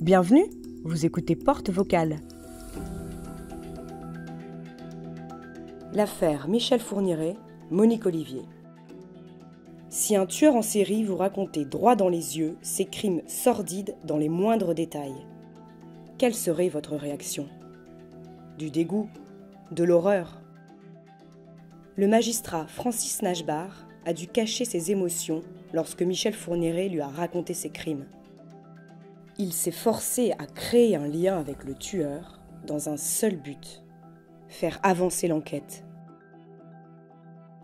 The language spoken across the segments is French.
Bienvenue, vous écoutez Porte Vocale. L'affaire Michel Fourniret, Monique Olivier. Si un tueur en série vous racontait droit dans les yeux ses crimes sordides dans les moindres détails, quelle serait votre réaction Du dégoût De l'horreur Le magistrat Francis Nashbar a dû cacher ses émotions lorsque Michel Fourniret lui a raconté ses crimes. Il s'est forcé à créer un lien avec le tueur dans un seul but, faire avancer l'enquête.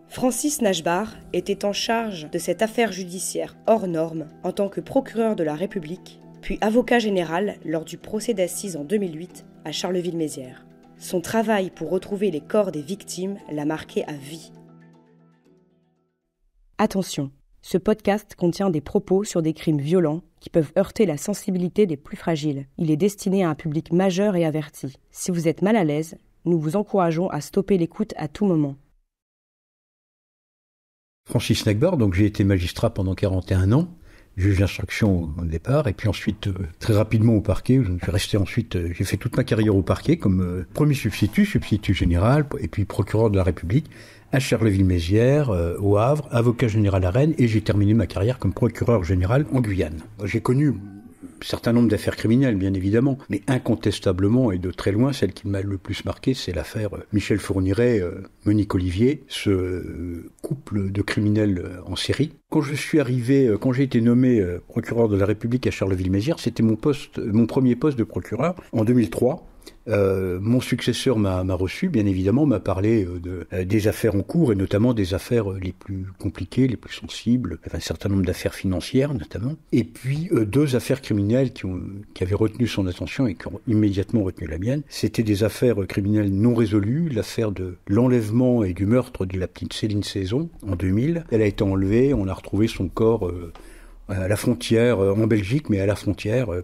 Francis Nashbar était en charge de cette affaire judiciaire hors norme en tant que procureur de la République, puis avocat général lors du procès d'assises en 2008 à Charleville-Mézières. Son travail pour retrouver les corps des victimes l'a marqué à vie. Attention, ce podcast contient des propos sur des crimes violents qui peuvent heurter la sensibilité des plus fragiles. Il est destiné à un public majeur et averti. Si vous êtes mal à l'aise, nous vous encourageons à stopper l'écoute à tout moment. Francis Nagbar, donc j'ai été magistrat pendant 41 ans, juge d'instruction au départ, et puis ensuite euh, très rapidement au parquet. Je suis resté ensuite, euh, j'ai fait toute ma carrière au parquet comme euh, premier substitut, substitut général, et puis procureur de la République à Charleville-Mézières, euh, au Havre, avocat général à Rennes, et j'ai terminé ma carrière comme procureur général en Guyane. J'ai connu un certain nombre d'affaires criminelles, bien évidemment, mais incontestablement et de très loin, celle qui m'a le plus marqué, c'est l'affaire euh, Michel Fourniret, euh, Monique Olivier, ce couple de criminels en série. Quand je suis arrivé, quand j'ai été nommé procureur de la République à Charleville-Mézières, c'était mon poste, mon premier poste de procureur en 2003. Euh, mon successeur m'a reçu, bien évidemment, m'a parlé euh, euh, des affaires en cours et notamment des affaires les plus compliquées, les plus sensibles, un certain nombre d'affaires financières notamment, et puis deux affaires criminelles qui, qui, avaient retenu son attention et qui ont immédiatement retenu la mienne. C'était des affaires criminelles non résolues, l'affaire de l'enlèvement et du meurtre de la petite Céline Saison en 2000. Elle a été enlevée, on a retrouvé son corps euh, à la frontière euh, en Belgique, mais à la frontière, euh,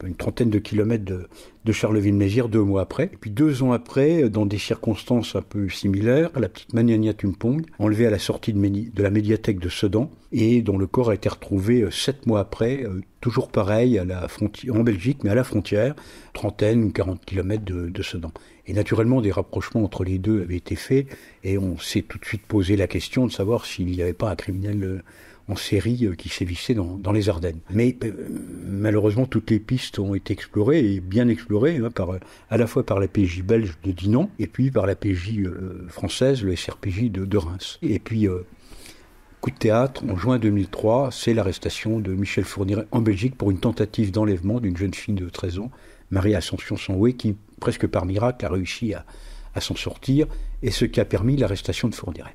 ben, une trentaine de kilomètres de, Charleville-Mézières, deux mois après. Et puis deux ans après, dans des circonstances un peu similaires, la petite Magnania Tumpong, enlevée à la sortie de, la médiathèque de Sedan, et dont le corps a été retrouvé sept mois après, toujours pareil, à la frontière, en Belgique, mais à la frontière, trentaine ou quarante kilomètres de, de Sedan. Et naturellement, des rapprochements entre les deux avaient été faits, et on s'est tout de suite posé la question de savoir s'il n'y avait pas un criminel en série euh, qui sévissait dans, les Ardennes. Mais euh, malheureusement, toutes les pistes ont été explorées et bien explorées hein, par, euh, à la fois par la PJ belge de Dinan et puis par la PJ française, le SRPJ de, Reims. Et puis Coup de théâtre, en juin 2003, c'est l'arrestation de Michel Fourniret en Belgique pour une tentative d'enlèvement d'une jeune fille de 13 ans, Marie Ascension Sanoué, qui, presque par miracle, a réussi à, à s'en sortir, et ce qui a permis l'arrestation de Fourniret.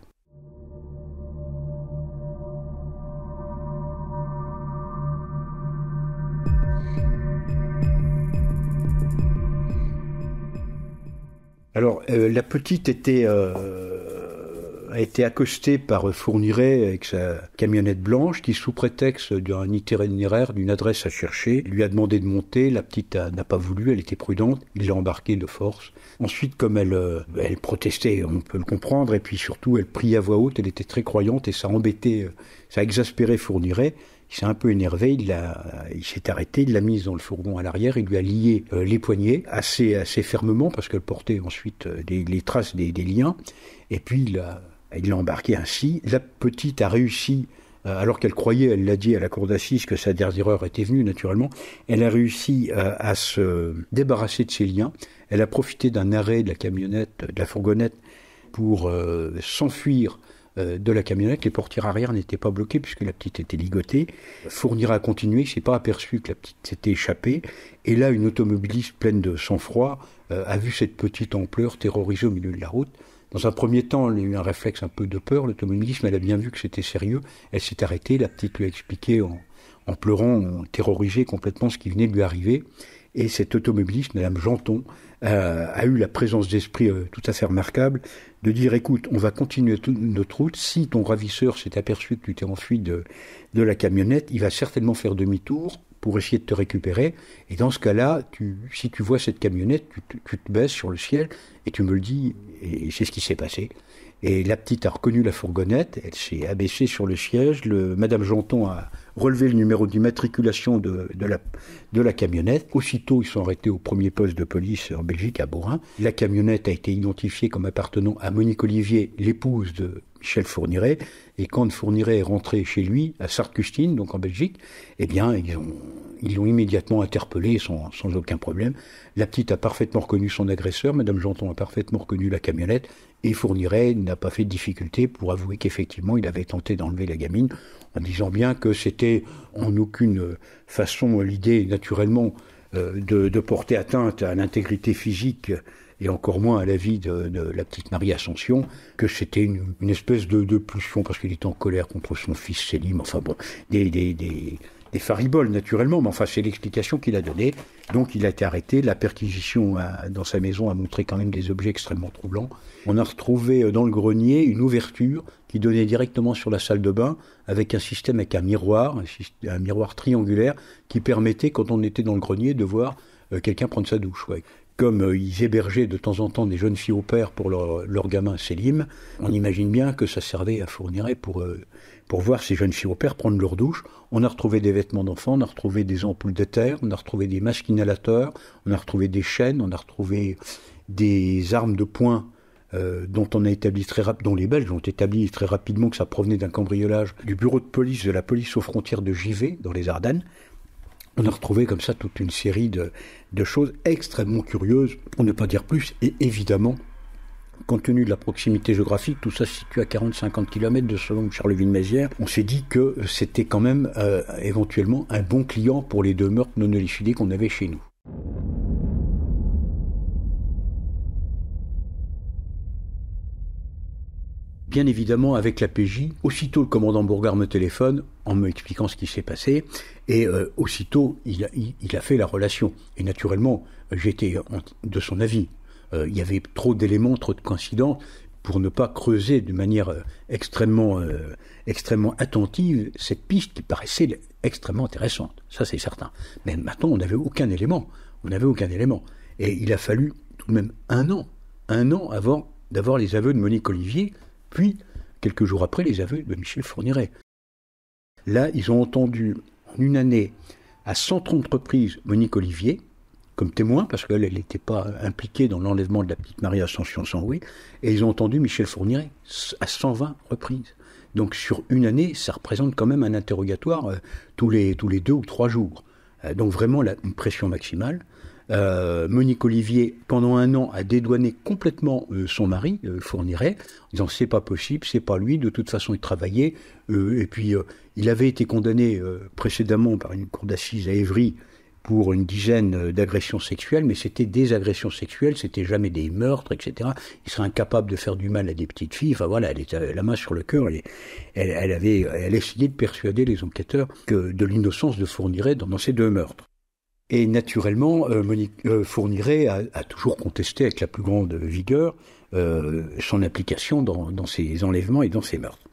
Alors, euh, la petite était, euh, a été accostée par Fourniret avec sa camionnette blanche qui, sous prétexte d'un itinéraire, d'une adresse à chercher, lui a demandé de monter. La petite n'a pas voulu, elle était prudente. Il l'a embarquée de force. Ensuite, comme elle, euh, protestait, on peut le comprendre, et puis surtout, elle priait à voix haute, elle était très croyante et ça embêtait, ça exaspérait Fourniret. Il s'est un peu énervé, il, s'est arrêté, il l'a mise dans le fourgon à l'arrière, il lui a lié euh, les poignets assez, assez fermement parce qu'elle portait ensuite euh, les traces des, liens. Et puis il l'a embarqué ainsi. La petite a réussi, euh, alors qu'elle croyait, elle l'a dit à la cour d'assises que sa dernière erreur était venue naturellement, elle a réussi à se débarrasser de ses liens. Elle a profité d'un arrêt de la camionnette, de la fourgonnette pour s'enfuir euh, de la camionnette, les portières arrière n'étaient pas bloquées puisque la petite était ligotée. Fournira a continué, il s'est pas aperçu que la petite s'était échappée. Et là, une automobiliste pleine de sang-froid euh, a vu cette petite ampleur terrorisée au milieu de la route. Dans un premier temps, elle a eu un réflexe un peu de peur, L'automobiliste, elle a bien vu que c'était sérieux, elle s'est arrêtée, la petite lui a expliqué en, pleurant, en complètement ce qui venait de lui arriver. Et cette automobiliste, Madame Janton, euh, a eu la présence d'esprit euh, tout à fait remarquable de dire écoute, on va continuer notre route. Si ton ravisseur s'est aperçu que tu t'es enfui de, de la camionnette, il va certainement faire demi-tour pour essayer de te récupérer. Et dans ce cas-là, tu, si tu vois cette camionnette, tu, te baisses sur le ciel et tu me le dis. Et, c'est ce qui s'est passé. Et la petite a reconnu la fourgonnette, elle s'est abaissée sur le siège. Le, Madame Janton a relever le numéro d'immatriculation de, la, camionnette. Aussitôt, ils sont arrêtés au premier poste de police en Belgique, à Bourin. La camionnette a été identifiée comme appartenant à Monique Olivier, l'épouse de Michel Fourniret. Et quand Fourniret est rentré chez lui, à Sartre-Custine, donc en Belgique, eh bien, ils l'ont immédiatement interpellé sans, aucun problème. La petite a parfaitement reconnu son agresseur, Madame Janton a parfaitement reconnu la camionnette, et Fourniret n'a pas fait de difficulté pour avouer qu'effectivement il avait tenté d'enlever la gamine, en disant bien que c'était en aucune façon l'idée, naturellement, euh, de, porter atteinte à l'intégrité physique et encore moins à la vie de, la petite Marie Ascension, que c'était une, espèce de, de pulsion, parce qu'il était en colère contre son fils Sélim, enfin bon, des, des, et naturellement, mais enfin c'est l'explication qu'il a donnée. Donc il a été arrêté, la perquisition dans sa maison a montré quand même des objets extrêmement troublants. On a retrouvé euh, dans le grenier une ouverture qui donnait directement sur la salle de bain avec un système avec un miroir, un, miroir triangulaire qui permettait quand on était dans le grenier de voir euh, quelqu'un prendre sa douche. comme euh, ils hébergeaient de temps en temps des jeunes filles au père pour leur, gamin Sélim, on imagine bien que ça servait à fournir pour pour voir ces jeunes filles au père prendre leur douche. On a retrouvé des vêtements d'enfants, on a retrouvé des ampoules de terre, on a retrouvé des masques inhalateurs, on a retrouvé des chaînes, on a retrouvé des armes de poing euh, dont on a établi très les Belges ont établi très rapidement que ça provenait d'un cambriolage du bureau de police de la police aux frontières de JV dans les Ardennes. On a retrouvé comme ça toute une série de, de choses extrêmement curieuses, pour ne pas dire plus, et évidemment compte tenu de la proximité géographique, tout ça se situe à 40-50 km de ce de Charleville-Mézières. On s'est dit que c'était quand même euh, éventuellement un bon client pour les deux meurtres non élucidés qu'on avait chez nous. bien évidemment avec la PJ. Aussitôt, le commandant Bourgard me téléphone en me expliquant ce qui s'est passé, et euh, aussitôt, il a, fait la relation. Et naturellement, j'étais de son avis. Euh, il y avait trop d'éléments, trop de coïncidences pour ne pas creuser de manière euh, extrêmement, euh, extrêmement attentive cette piste qui paraissait extrêmement intéressante. Ça, c'est certain. Mais maintenant, on n'avait aucun élément. On n'avait aucun élément. Et il a fallu tout de même un an, un an avant d'avoir les aveux de Monique Olivier, puis quelques jours après les aveux de Michel Fourniret. Là, ils ont entendu en une année à 130 reprises Monique Olivier, comme témoin, parce qu'elle n'était pas impliquée dans l'enlèvement de la petite Marie Ascension oui. et ils ont entendu Michel Fourniret à 120 reprises. Donc sur une année, ça représente quand même un interrogatoire euh, tous, les, tous les deux ou trois jours. Euh, donc vraiment la, une pression maximale. Euh, Monique Olivier, pendant un an, a dédouané complètement son mari, Fourniret, en disant c'est pas possible, c'est pas lui, de toute façon il travaillait. et puis il avait été condamné précédemment par une cour d'assises à Évry pour une dizaine euh, d'agressions sexuelles, mais c'était des agressions sexuelles, c'était jamais des meurtres, etc. Il serait incapable de faire du mal à des petites filles. Enfin voilà, elle était euh, la main sur le cœur. Elle, elle, avait, elle essayait de persuader les enquêteurs que de l'innocence de Fourniret dans ces deux meurtres. Et naturellement, euh, Monique Fourniret a, toujours contesté avec la plus grande vigueur son implication dans, dans ces enlèvements et dans ces meurtres.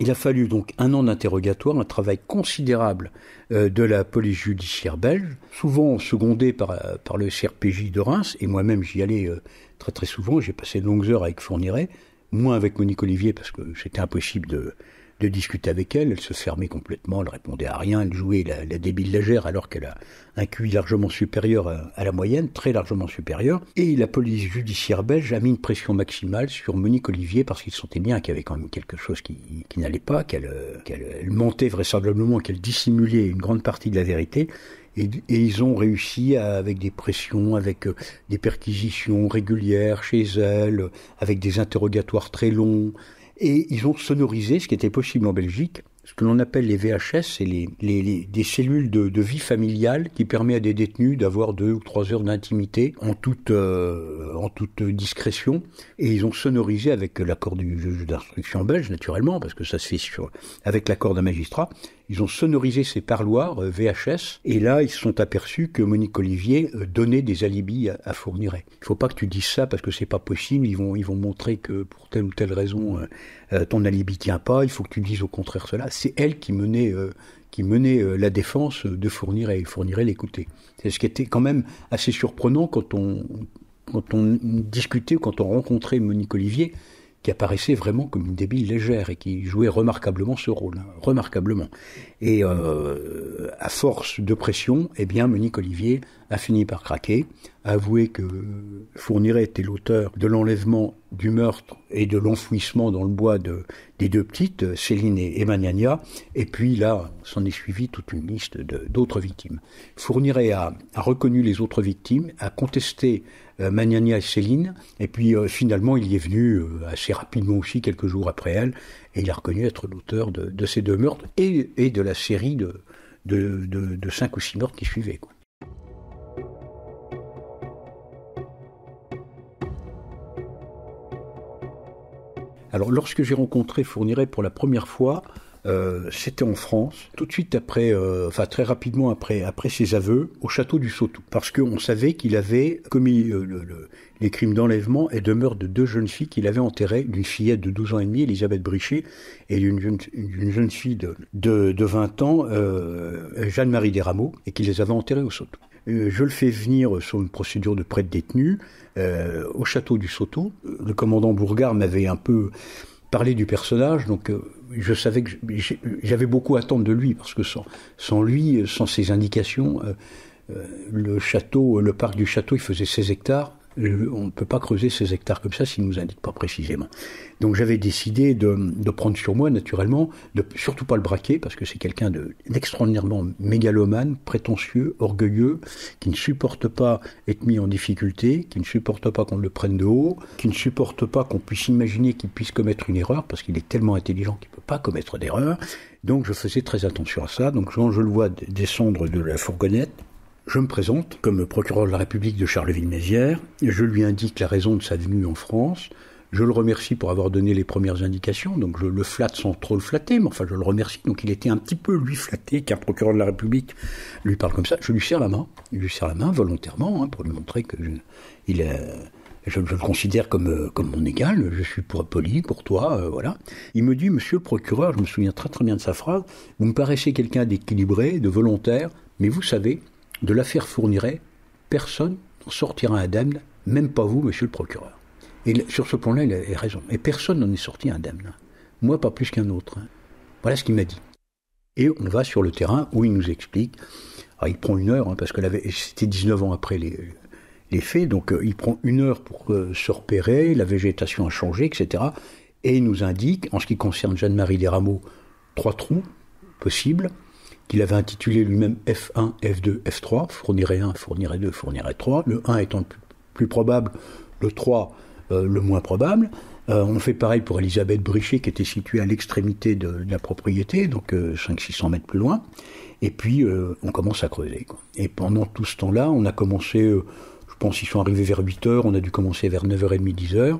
Il a fallu donc un an d'interrogatoire, un travail considérable euh, de la police judiciaire belge, souvent secondé par, euh, par le CRPJ de Reims, et moi-même j'y allais euh, très très souvent, j'ai passé de longues heures avec Fourniret, moins avec Monique Olivier parce que c'était impossible de, de discuter avec elle. Elle se fermait complètement, elle répondait à rien, elle jouait la, débile légère alors qu'elle a un QI largement supérieur à, la moyenne, très largement supérieur. Et la police judiciaire belge a mis une pression maximale sur Monique Olivier parce qu'il sentait bien hein, qu'il y avait quand même quelque chose qui, n'allait pas, qu'elle euh, mentait vraisemblablement, qu'elle dissimulait une grande partie de la vérité. Et, ils ont réussi avec des pressions, avec euh, des perquisitions régulières chez elle, avec des interrogatoires très longs, et ils ont sonorisé ce qui était possible en Belgique, ce que l'on appelle les VHS, c'est les, des cellules de, vie familiale qui permet à des détenus d'avoir deux ou trois heures d'intimité en toute, euh, en toute discrétion. Et ils ont sonorisé avec l'accord du juge d'instruction belge, naturellement, parce que ça se fait avec l'accord d'un magistrat, ils ont sonorisé ces parloirs euh, VHS et là, ils se sont aperçus que Monique Olivier euh, donnait des alibis à, Fourniret. Il faut pas que tu dises ça parce que c'est pas possible. Ils vont, ils vont montrer que pour telle ou telle raison, euh, ton alibi tient pas. Il faut que tu dises au contraire cela. C'est elle qui menait qui menait la défense de Fourniret. Fourniret l'écoutait. C'est ce qui était quand même assez surprenant quand on, quand on discutait, quand on rencontrait Monique Olivier, apparaissait vraiment comme une débile légère et qui jouait remarquablement ce rôle, hein, remarquablement. Et euh, à force de pression, eh bien, Monique Olivier a fini par craquer, a avoué que Fourniret était l'auteur de l'enlèvement, du meurtre et de l'enfouissement dans le bois de, des deux petites, Céline et Magnania, et puis là, s'en est suivi toute une liste d'autres victimes. Fourniret a reconnu les autres victimes, a contesté euh, Magnania et Céline. Et puis euh, finalement, il y est venu euh, assez rapidement aussi, quelques jours après elle, et il a reconnu être l'auteur de, ces deux meurtres et, de la série de, cinq ou six meurtres qui suivaient. Alors lorsque j'ai rencontré Fourniret pour la première fois, euh, c'était en France, tout de suite après, euh, enfin très rapidement après, après ses aveux, au château du Sautou, parce qu'on savait qu'il avait commis euh, les crimes d'enlèvement et de meurtre de deux jeunes filles qu'il avait enterrées, d'une fillette de 12 ans et demi, Elisabeth Brichet, et d'une jeune, fille de, de, 20 ans, Jeanne-Marie Desrameaux, et qu'il les avait enterrées au Sautou. Je le fais venir sur une procédure de prêt de détenu au château du Sautou. Le commandant Bourgard m'avait un peu parler du personnage, donc euh, je savais que j'avais beaucoup à attendre de lui, parce que sans, sans lui, sans ses indications, euh, euh, le château, le parc du château, il faisait 16 hectares, on ne peut pas creuser ces hectares comme ça s'il ne nous indique pas précisément. Donc j'avais décidé de, prendre sur moi, naturellement, de surtout pas le braquer, parce que c'est quelqu'un d'extraordinairement mégalomane, prétentieux, orgueilleux, qui ne supporte pas être mis en difficulté, qui ne supporte pas qu'on le prenne de haut, qui ne supporte pas qu'on puisse imaginer qu'il puisse commettre une erreur, parce qu'il est tellement intelligent qu'il ne peut pas commettre d'erreur. Donc je faisais très attention à ça. Donc quand je le vois descendre de la fourgonnette, je me présente comme procureur de la République de Charleville-Mézières. Je lui indique la raison de sa venue en France. Je le remercie pour avoir donné les premières indications, donc je le flatte sans trop le flatter, mais enfin je le remercie. Donc il était un petit peu lui flatté qu'un procureur de la République lui parle comme ça. Je lui serre la main, je lui serre la main volontairement hein, pour lui montrer que je, le considère comme, euh, comme mon égal, je suis pour, poli, pour toi, euh, voilà. Il me dit, monsieur le procureur, je me souviens très très bien de sa phrase, vous me paraissez quelqu'un d'équilibré, de volontaire, mais vous savez, de l'affaire fournirait personne n'en sortira indemne, même pas vous, monsieur le procureur. Et sur ce point-là, il a raison. Et personne n'en est sorti indemne. Moi, pas plus qu'un autre. Hein. Voilà ce qu'il m'a dit. Et on va sur le terrain où il nous explique. Ah, il prend une heure, hein, parce que c'était 19 ans après les, faits, donc euh, il prend une heure pour euh, se repérer, la végétation a changé, etc. Et il nous indique, en ce qui concerne Jeanne-Marie Desrameaux, trois trous possibles qu'il avait intitulé lui-même F1, F2, F3, fournirait 1, fournirait 2, fournirait 3, le 1 étant le plus, probable, le 3 euh, le moins probable. Euh, on fait pareil pour Elisabeth Brichet qui était située à l'extrémité de, la propriété, donc euh, 500-600 mètres plus loin. Et puis euh, on commence à creuser. Et pendant tout ce temps-là, on a commencé pense qu'ils sont arrivés vers 8h, on a dû commencer vers 9h30, 10h,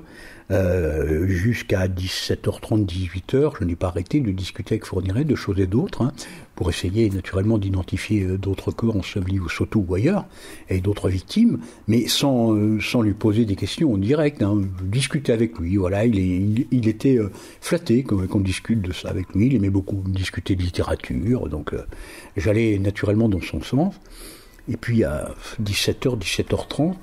euh, jusqu'à 17h30, 18h. Je n'ai pas arrêté de discuter avec Fourniret de choses et d'autres, hein, pour essayer naturellement d'identifier euh, d'autres corps ensevelis ou Soto ou ailleurs, et d'autres victimes, mais sans, euh, sans lui poser des questions en direct. Hein, discuter avec lui, voilà, il, il, était euh, flatté qu'on discute de ça avec lui, il aimait beaucoup discuter de littérature, donc j'allais naturellement dans son sens. Et puis à 17h, euh, 17h30,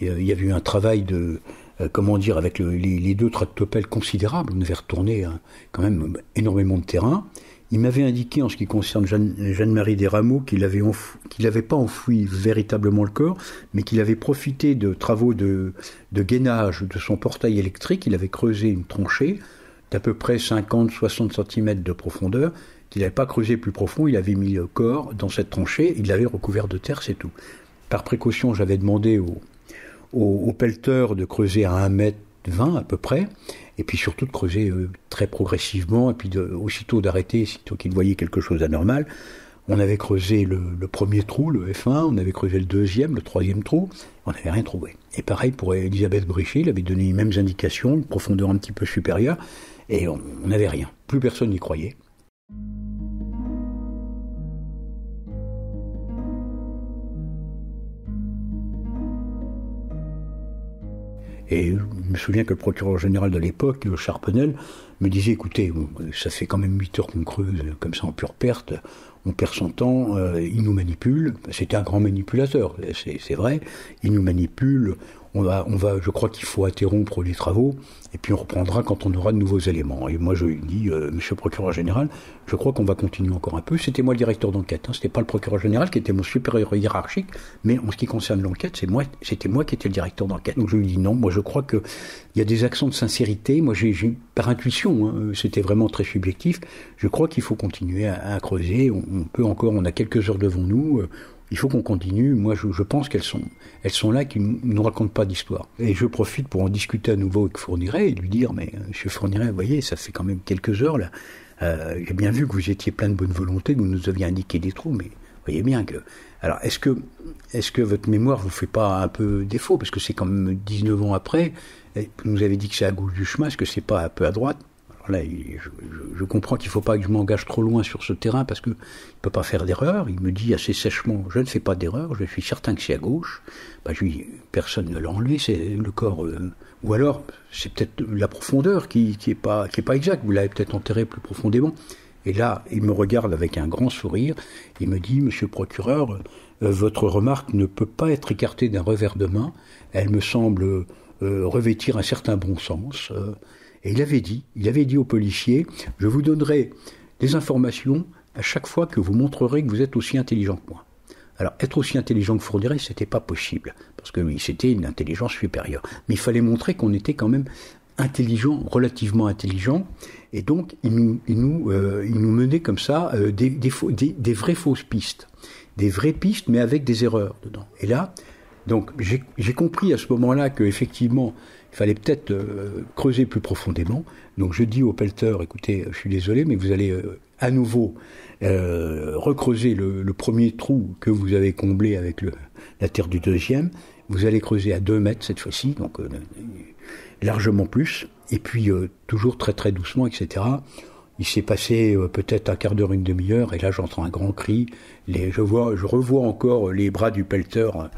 il y avait eu un travail de, euh, comment dire, avec les, deux tractopelles considérables. On avait retourné hein, quand même énormément de terrain. Il m'avait indiqué, en ce qui concerne Jeanne-Marie des Desrameaux, qu'il n'avait pas enfoui véritablement le corps, mais qu'il avait profité de travaux de, de gainage de son portail électrique. Il avait creusé une tranchée d'à peu près 50-60 cm de profondeur il n'avait pas creusé plus profond, il avait mis le corps dans cette tranchée, il l'avait recouvert de terre, c'est tout. Par précaution, j'avais demandé au, au, de creuser à 1 m 20 à peu près, et puis surtout de creuser euh, très progressivement, et puis aussitôt d'arrêter, aussitôt qu'il voyait quelque chose d'anormal. On avait creusé le, premier trou, le F1, on avait creusé le deuxième, le troisième trou, on n'avait rien trouvé. Et pareil pour Elisabeth Brichet, il avait donné les mêmes indications, une profondeur un petit peu supérieure, et on n'avait rien. Plus personne n'y croyait. Et je me souviens que le procureur général de l'époque, euh, Charpenel, me disait écoutez, euh, ça fait quand même 8 heures qu'on creuse euh, comme ça en pure perte, on perd son temps, il nous manipule. C'était un grand manipulateur, c'est vrai. Il nous manipule, on va, on va, je crois qu'il faut interrompre les travaux et puis on reprendra quand on aura de nouveaux éléments. Et moi, je lui dis, euh, monsieur le procureur général, je crois qu'on va continuer encore un peu. C'était moi le directeur d'enquête, ce hein. c'était pas le procureur général qui était mon supérieur hiérarchique, mais en ce qui concerne l'enquête, c'est moi, c'était moi qui étais le directeur d'enquête. Donc je lui dis non, moi je crois que il y a des accents de sincérité. Moi, j'ai, par intuition, hein, c'était vraiment très subjectif. Je crois qu'il faut continuer à, creuser. On, peut encore, on a quelques heures devant nous. Euh, il faut qu'on continue. Moi, je, pense qu'elles sont, elles sont là, qui ne nous racontent pas d'histoire. Et je profite pour en discuter à nouveau avec Fourniret et lui dire, mais monsieur Fourniret, vous voyez, ça fait quand même quelques heures là. Euh, j'ai bien vu que vous étiez plein de bonne volonté, vous nous aviez indiqué des trous, mais voyez bien que. Alors, est-ce que, est-ce que votre mémoire vous fait pas un peu défaut Parce que c'est quand même 19 ans après, vous nous avez dit que c'est à gauche du chemin, est-ce que c'est pas un peu à droite je, comprends qu'il ne faut pas que je m'engage trop loin sur ce terrain parce qu'il ne peut pas faire d'erreur. Il me dit assez sèchement Je ne fais pas d'erreur, je suis certain que c'est à gauche. Bah, lui Personne ne l'a enlevé, c'est le corps. Euh, ou alors, c'est peut-être la profondeur qui n'est pas, exacte, vous l'avez peut-être enterré plus profondément. Et là, il me regarde avec un grand sourire, il me dit Monsieur le procureur, euh, votre remarque ne peut pas être écartée d'un revers de main, elle me semble euh, revêtir un certain bon sens. Et il avait dit, il avait dit aux policiers, je vous donnerai des informations à chaque fois que vous montrerez que vous êtes aussi intelligent que moi. Alors, être aussi intelligent que ce c'était pas possible, parce que c'était une intelligence supérieure. Mais il fallait montrer qu'on était quand même intelligent, relativement intelligent, et donc il nous, euh, menait comme ça euh, des, vraies fausses pistes, des vraies pistes, mais avec des erreurs dedans. Et là, donc j'ai compris à ce moment-là que effectivement il fallait peut-être euh, creuser plus profondément. Donc je dis au pelteur, écoutez, je suis désolé, mais vous allez euh, à nouveau euh, recreuser le, premier trou que vous avez comblé avec la terre du deuxième. Vous allez creuser à 2 mètres cette fois-ci, donc largement plus. Et puis toujours très très doucement, etc. Il s'est passé peut-être un quart d'heure, une demi-heure, et là j'entends un grand cri. je, vois, je revois encore les bras du pelteur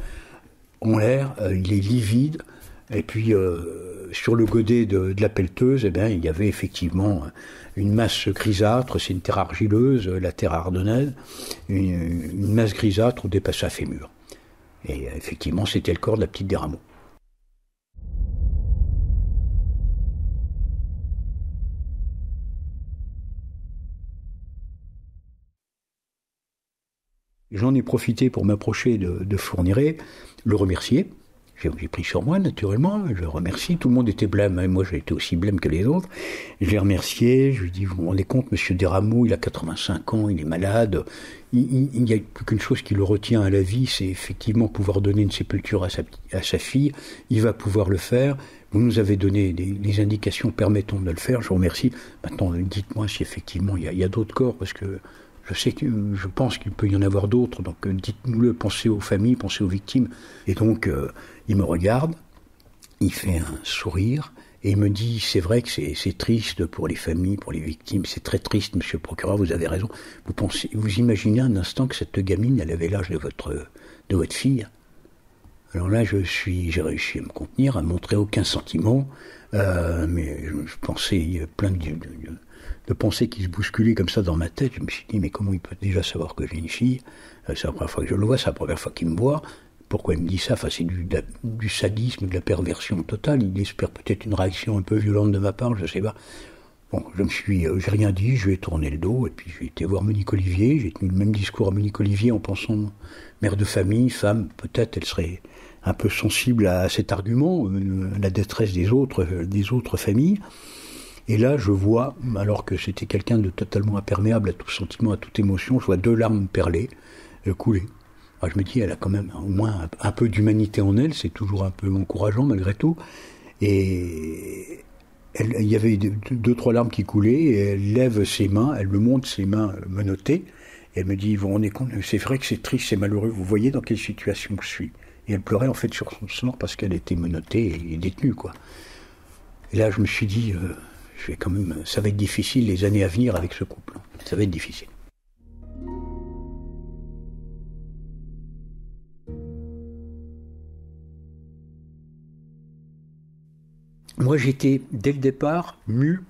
en l'air, il est livide, et puis, euh, sur le godet de, la pelleteuse, eh il y avait effectivement une masse grisâtre, c'est une terre argileuse, la terre ardennaise, une, masse grisâtre où dépassait fémur. Et effectivement, c'était le corps de la petite des rameaux. J'en ai profité pour m'approcher de, de Fourniret, le remercier, j'ai pris sur moi, naturellement, je remercie. Tout le monde était blême, hein. moi j'ai été aussi blême que les autres. Je l'ai remercié, je lui ai dit, vous vous rendez compte, monsieur Deramou, il a 85 ans, il est malade. Il n'y a plus qu'une chose qui le retient à la vie, c'est effectivement pouvoir donner une sépulture à sa, fille. Il va pouvoir le faire. Vous nous avez donné des, indications permettant de le faire, je vous remercie. Maintenant, dites-moi si effectivement il y a d'autres corps, parce que je sais que je pense qu'il peut y en avoir d'autres, donc euh, dites-nous-le, pensez aux familles, pensez aux victimes. Et donc, euh, il me regarde, il fait un sourire, et il me dit, c'est vrai que c'est triste pour les familles, pour les victimes, c'est très triste, monsieur le procureur, vous avez raison. Vous pensez, vous imaginez un instant que cette gamine, elle avait l'âge de votre, de votre fille. Alors là, je suis, j'ai réussi à me contenir, à montrer aucun sentiment, euh, mais je, pensais, pensais plein de de penser qu'il se bousculait comme ça dans ma tête. Je me suis dit, mais comment il peut déjà savoir que j'ai une fille euh, C'est la première fois que je le vois, c'est la première fois qu'il me voit. Pourquoi il me dit ça C'est du, sadisme, de la perversion totale. Il espère peut-être une réaction un peu violente de ma part, je ne sais pas. Bon, je me suis, euh, j'ai rien dit, je lui ai tourné le dos, et puis j'ai été voir Monique Olivier, j'ai tenu le même discours à Monique Olivier en pensant, mère de famille, femme, peut-être elle serait un peu sensible à cet argument, euh, la détresse des autres, des autres familles. Et là, je vois, alors que c'était quelqu'un de totalement imperméable à tout sentiment, à toute émotion, je vois deux larmes perler, euh, couler. Alors ah, je me dis, elle a quand même au moins un, peu d'humanité en elle, c'est toujours un peu encourageant malgré tout. Et il y avait deux, trois larmes qui coulaient, et elle lève ses mains, elle me montre ses mains menottées, et elle me dit, vous rendez compte, c'est vrai que c'est triste, c'est malheureux, vous voyez dans quelle situation je suis. Et elle pleurait en fait sur son sort parce qu'elle était menottée et, détenue, quoi. Et là, je me suis dit, euh, je quand même, ça va être difficile les années à venir avec ce couple. Hein. Ça va être difficile. Moi, j'étais dès le départ mu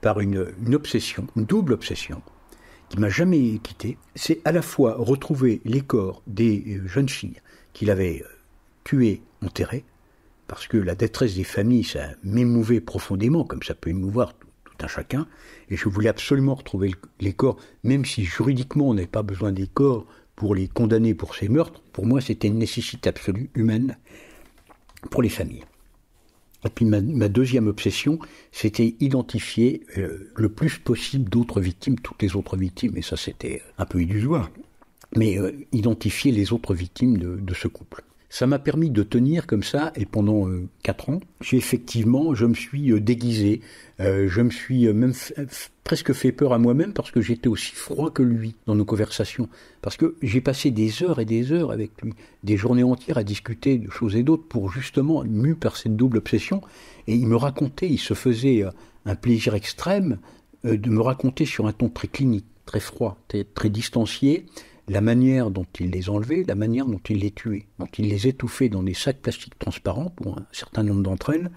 par une, obsession, une double obsession, qui m'a jamais quitté. C'est à la fois retrouver les corps des euh, jeunes filles qu'il avait euh, tuées, enterrées, parce que la détresse des familles, ça m'émouvait profondément, comme ça peut émouvoir tout, un chacun, et je voulais absolument retrouver les corps, même si juridiquement on n'avait pas besoin des corps pour les condamner pour ces meurtres, pour moi c'était une nécessité absolue humaine pour les familles. Et puis ma, deuxième obsession, c'était identifier euh, le plus possible d'autres victimes, toutes les autres victimes, et ça c'était un peu illusoire, mais euh, identifier les autres victimes de ce couple. Ça m'a permis de tenir comme ça, et pendant euh, quatre ans, j'ai effectivement, je me suis euh, déguisé, euh, je me suis même presque fait peur à moi-même parce que j'étais aussi froid que lui dans nos conversations, parce que j'ai passé des heures et des heures avec lui, des journées entières à discuter de choses et d'autres pour justement, mu par cette double obsession, et il me racontait, il se faisait un plaisir extrême de me raconter sur un ton très clinique, très froid, très distancié, la manière dont il les enlevait, la manière dont il les tuait, dont il les étouffait dans des sacs plastiques transparents pour un certain nombre d'entre elles,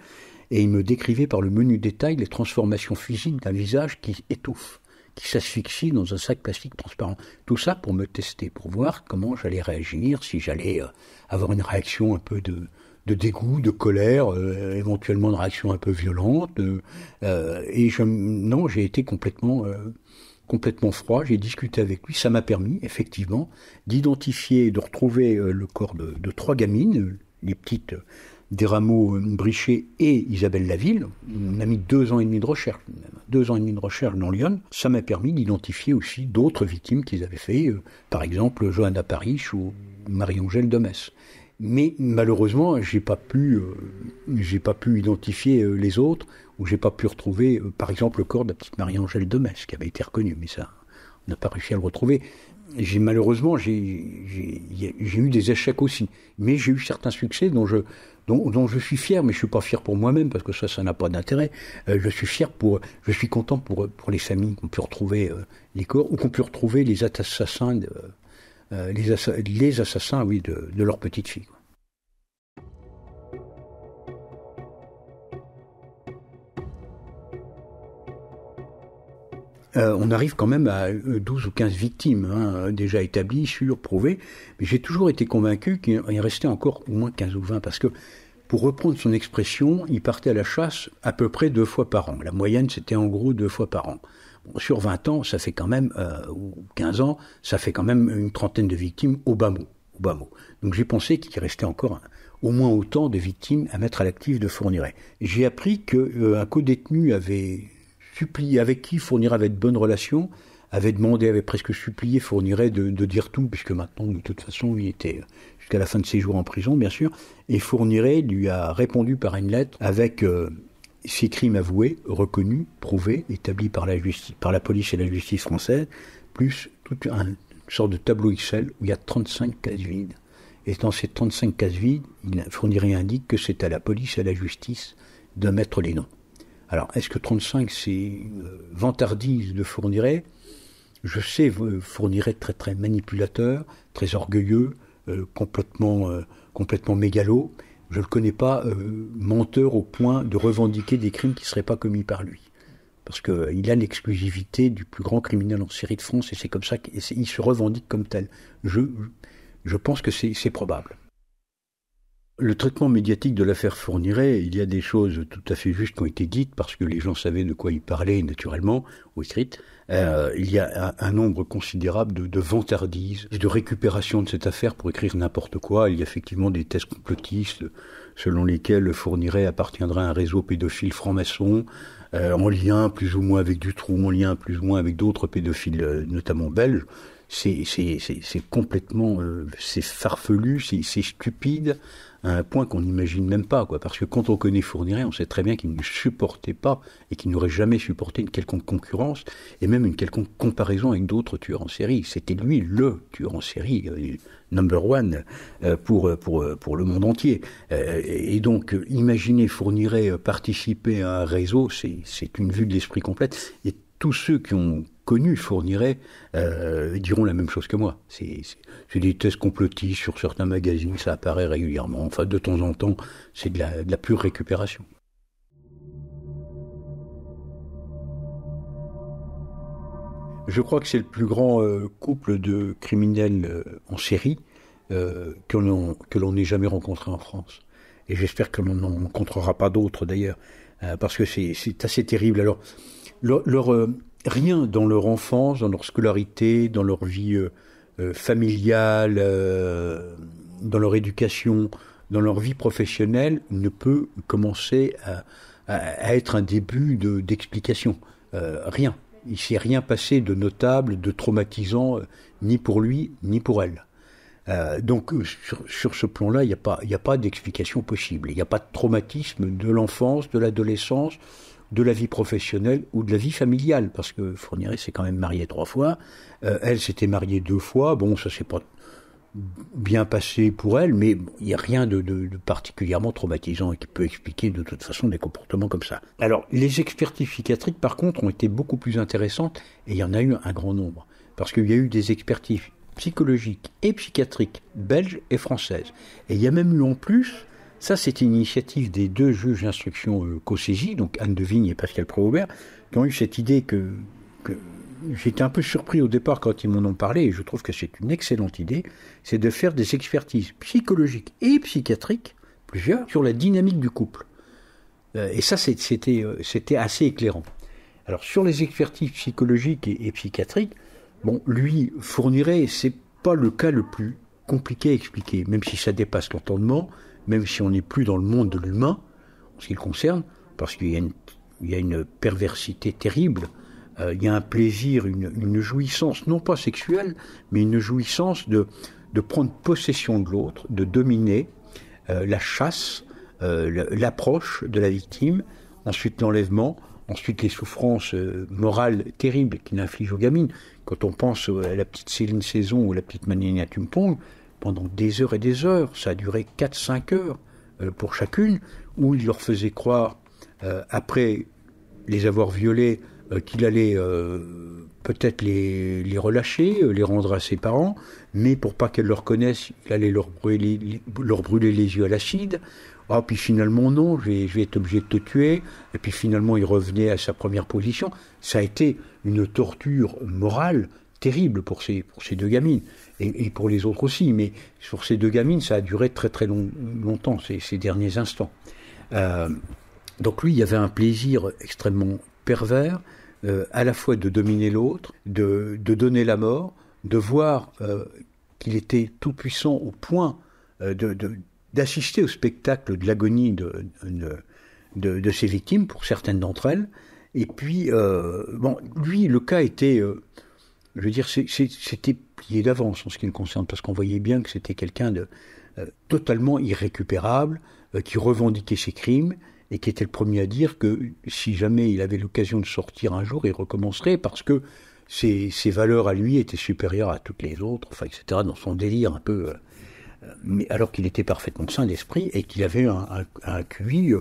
et il me décrivait par le menu détail les transformations physiques d'un visage qui étouffe, qui s'asphyxie dans un sac plastique transparent. Tout ça pour me tester, pour voir comment j'allais réagir, si j'allais euh, avoir une réaction un peu de, dégoût, de colère, euh, éventuellement une réaction un peu violente. Euh, et je, non, j'ai été complètement complètement froid. J'ai discuté avec lui. Ça m'a permis, effectivement, d'identifier et de retrouver euh, le corps de, trois gamines, les petites euh, des rameaux euh, Brichet et Isabelle Laville. On a mis deux ans et demi de recherche, deux ans et demi de recherche dans Lyon. Ça m'a permis d'identifier aussi d'autres victimes qu'ils avaient fait, par exemple Johanna Parish ou Marie-Angèle de Metz. Mais malheureusement, j'ai pas pu, j'ai pas pu identifier les autres où j'ai pas pu retrouver, euh, par exemple, le corps de la petite Marie-Angèle de Metz, qui avait été reconnue, mais ça, on n'a pas réussi à le retrouver. J'ai malheureusement, j'ai eu des échecs aussi, mais j'ai eu certains succès dont je, dont, dont, je suis fier, mais je suis pas fier pour moi-même parce que ça, ça n'a pas d'intérêt. Euh, je suis fier pour, je suis content pour pour les familles qui ont pu retrouver euh, les corps ou qu'on pu retrouver les assassins, de, euh, les, assassins, oui, de, de leur petite fille. Euh, on arrive quand même à 12 euh, ou 15 victimes hein, déjà établies, sûres, prouvées. Mais j'ai toujours été convaincu qu'il restait encore au moins 15 ou 20 parce que pour reprendre son expression, il partait à la chasse à peu près deux fois par an. La moyenne, c'était en gros deux fois par an. sur 20 ans, ça fait quand même, euh, ou 15 ans, ça fait quand même une trentaine de victimes au bas mot. Donc j'ai pensé qu'il restait encore au moins autant de victimes à mettre à l'actif de Fourniret. J'ai appris qu'un co codétenu avait avec qui fournir avait de bonnes relations, avait demandé, avait presque supplié fournirait de, dire tout, puisque maintenant, de toute façon, il était euh, jusqu'à la fin de ses jours en prison, bien sûr. Et fournirait lui a répondu par une lettre avec euh, ses crimes avoués, reconnus, prouvés, établis par la, justice, par la police et la justice française, plus toute une sorte de tableau Excel où il y a 35 cases vides. Et dans ces 35 cases vides, fournirait indique que c'est à la police et à la justice de mettre les noms. Alors, est-ce que 35, c'est euh, vantardise de fournirait Je sais, euh, fournirait très très manipulateur, très orgueilleux, euh, complètement, complètement mégalo. Je ne le connais pas menteur au point de revendiquer des crimes qui ne seraient pas commis par lui. Parce qu'il a l'exclusivité du plus grand criminel en série de France et c'est comme ça qu'il se revendique comme tel. Je, je pense que c'est probable. Le traitement médiatique de l'affaire Fourniret, il y a des choses tout à fait justes qui ont été dites parce que les gens savaient de quoi ils parlaient naturellement, ou écrites. Euh, il y a un, nombre considérable de, de, vantardises de récupération de cette affaire pour écrire n'importe quoi. Il y a effectivement des thèses complotistes selon lesquelles Fourniret appartiendrait à un réseau pédophile franc-maçon euh, en lien plus ou moins avec Dutroux, en lien plus ou moins avec d'autres pédophiles, euh, notamment belges c'est complètement, c'est farfelu, c'est stupide, un point qu'on n'imagine même pas, quoi. Parce que quand on connaît Fourniret, on sait très bien qu'il ne supportait pas et qu'il n'aurait jamais supporté une quelconque concurrence et même une quelconque comparaison avec d'autres tueurs en série. C'était lui le tueur en série, euh, number one euh, pour, euh, pour, pour le monde entier. Et donc, imaginer Fourniret participer à un réseau, c'est une vue de l'esprit complète. Et tous ceux qui ont connus fourniraient, euh, diront la même chose que moi. C'est des thèses complotistes sur certains magazines, ça apparaît régulièrement. Enfin, de temps en temps, c'est de la, de la pure récupération. Je crois que c'est le plus grand euh, couple de criminels euh, en série euh, que l'on ait jamais rencontré en France. Et j'espère que l'on n'en rencontrera pas d'autres d'ailleurs, euh, parce que c'est assez terrible. Alors, leur, leur, rien dans leur enfance, dans leur scolarité, dans leur vie euh, euh, familiale, euh, dans leur éducation, dans leur vie professionnelle, ne peut commencer à, être un début d'explication. rien. Il ne s'est rien passé de notable, de traumatisant, ni pour lui, ni pour elle. donc sur, ce plan-là, il n'y a pas d'explication possible. Il n'y a pas de traumatisme de l'enfance, de l'adolescence, de la vie professionnelle ou de la vie familiale, parce que Fourniret s'est quand même marié trois fois, euh, elle s'était mariée deux fois, bon, ça s'est pas bien passé pour elle, mais il n'y a rien de, particulièrement traumatisant qui peut expliquer de toute façon des comportements comme ça. Alors, les expertises psychiatriques, par contre, ont été beaucoup plus intéressantes, et il y en a eu un grand nombre, parce qu'il y a eu des expertises psychologiques et psychiatriques belges et françaises. Et il y a même eu en plus ça, c'est une initiative des deux juges d'instruction euh, co-saisis, donc Anne Devigne et Pascal Probert qui ont eu cette idée que, j'étais un peu surpris au départ quand ils m'en ont parlé, et je trouve que c'est une excellente idée, c'est de faire des expertises psychologiques et psychiatriques, plusieurs, sur la dynamique du couple. Euh, et ça, euh, c'était assez éclairant. Alors, sur les expertises psychologiques et, et psychiatriques, bon, lui fournirait, c'est pas le cas le plus compliqué à expliquer, même si ça dépasse l'entendement, même si on n'est plus dans le monde de l'humain, en ce qui le concerne, parce qu'il y, a une perversité terrible, euh, il y a un plaisir, une, jouissance, non pas sexuelle, mais une jouissance de, prendre possession de l'autre, de dominer euh, la chasse, euh, l'approche de la victime, ensuite l'enlèvement, ensuite les souffrances morales terribles qu'il inflige aux gamines. Quand on pense à la petite Céline Saison ou à la petite Manina Tumpong, pendant des heures et des heures, ça a duré 4-5 heures euh, pour chacune, où il leur faisait croire, euh, après les avoir violés, euh, qu'il allait peut-être les, relâcher, les rendre à ses parents, mais pour pas qu'elles le reconnaissent, il allait leur brûler, les yeux à l'acide. Ah, puis finalement, non, je vais, être obligé de te tuer. Et puis finalement, il revenait à sa première position. Ça a été une torture morale terrible pour pour ces deux gamines et, pour les autres aussi, mais sur ces deux gamines, ça a duré très très longtemps, ces, derniers instants. Euh, donc lui, il y avait un plaisir extrêmement pervers, euh, à la fois de dominer l'autre, de, de, donner la mort, de voir euh, qu'il était tout puissant au point d'assister de, d'assister au spectacle de l'agonie de, ses victimes, pour certaines d'entre elles. Et puis, bon, lui, le cas était, je veux dire, c'était plié d'avance en ce qui me concerne, parce qu'on voyait bien que c'était quelqu'un de euh, totalement irrécupérable, euh, qui revendiquait ses crimes et qui était le premier à dire que si jamais il avait l'occasion de sortir un jour, il recommencerait parce que ses, valeurs à lui étaient supérieures à toutes les autres, enfin, etc., dans son délire un peu. Euh, mais alors qu'il était parfaitement sain d'esprit et qu'il avait un, un, un QI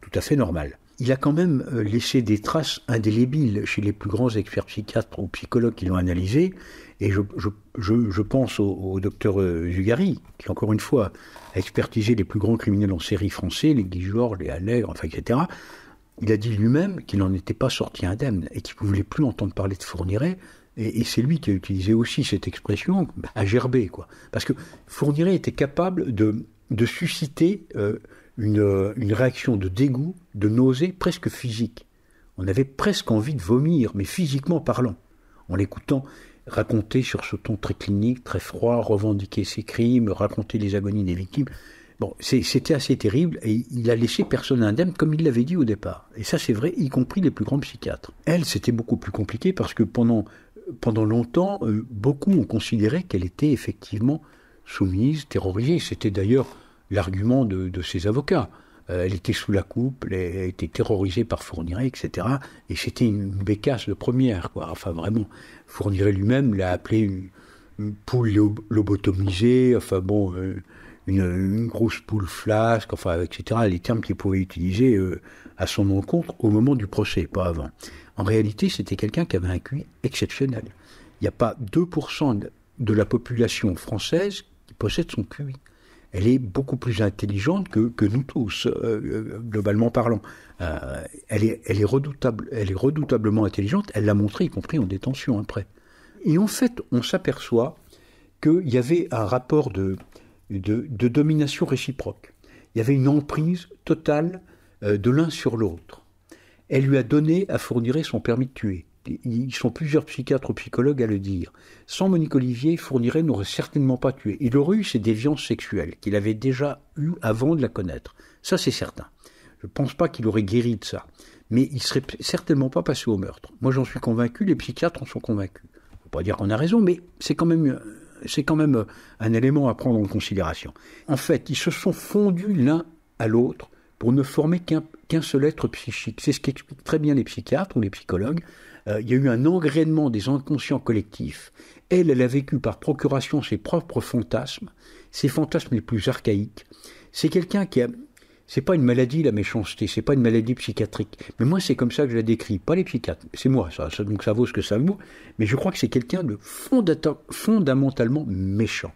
tout à fait normal. Il a quand même laissé des traces indélébiles chez les plus grands experts psychiatres ou psychologues qui l'ont analysé, et je, pense au, docteur euh, Zugari, qui, encore une fois, a expertisé les plus grands criminels en série français, les Guy les Allègre, enfin, etc. Il a dit lui-même qu'il n'en était pas sorti indemne et qu'il ne voulait plus entendre parler de Fourniret. Et, c'est lui qui a utilisé aussi cette expression bah, à gerber, quoi. Parce que Fourniret était capable de, susciter euh, une, euh, une réaction de dégoût, de nausée, presque physique. On avait presque envie de vomir, mais physiquement parlant, en l'écoutant raconter sur ce ton très clinique, très froid, revendiquer ses crimes, raconter les agonies des victimes. Bon, c'était assez terrible et il a laissé personne indemne comme il l'avait dit au départ. Et ça c'est vrai, y compris les plus grands psychiatres. Elle, c'était beaucoup plus compliqué parce que pendant, pendant longtemps, euh, beaucoup ont considéré qu'elle était effectivement soumise, terrorisée. C'était d'ailleurs l'argument de ses avocats. Euh, elle était sous la coupe, elle était terrorisée par Fourniret, etc. Et c'était une bécasse de première, quoi. Enfin, vraiment. Fourniret lui-même l'a appelée une, poule lobotomisée, enfin bon, euh, une, grosse poule flasque, enfin, etc. Les termes qu'il pouvait utiliser euh, à son encontre au moment du procès, pas avant. En réalité, c'était quelqu'un qui avait un QI exceptionnel. Il n'y a pas 2% de la population française qui possède son QI elle est beaucoup plus intelligente que, nous tous, euh, euh, globalement parlant. Euh, elle, est, redoutable, elle est redoutablement intelligente, elle l'a montré, y compris en détention hein, après. Et en fait, on s'aperçoit qu'il y avait un rapport de, domination réciproque. Il y avait une emprise totale de l'un sur l'autre. Elle lui a donné à fournir son permis de tuer ils sont plusieurs psychiatres ou psychologues à le dire. Sans Monique Olivier, Fourniret n'aurait certainement pas tué. Il aurait eu ses déviances sexuelles, qu'il avait déjà eues avant de la connaître. Ça, c'est certain. Je ne pense pas qu'il aurait guéri de ça. Mais il ne serait certainement pas passé au meurtre. Moi, j'en suis convaincu, les psychiatres en sont convaincus. On ne pas dire qu'on a raison, mais c'est quand même euh, euh, un élément à prendre en considération. En fait, ils se sont fondus l'un à l'autre pour ne former qu'un seul être psychique. C'est ce qu'expliquent très bien les psychiatres ou les psychologues. Euh, il y a eu un engrainement des inconscients collectifs. Elle, elle a vécu par procuration ses propres fantasmes, ses fantasmes les plus archaïques. C'est quelqu'un qui a... C'est pas une maladie, la méchanceté, c'est pas une maladie psychiatrique. Mais moi, c'est comme ça que je la décris, pas les psychiatres. C'est moi, ça, donc ça vaut ce que ça vaut. Mais je crois que c'est quelqu'un de fondamentalement méchant,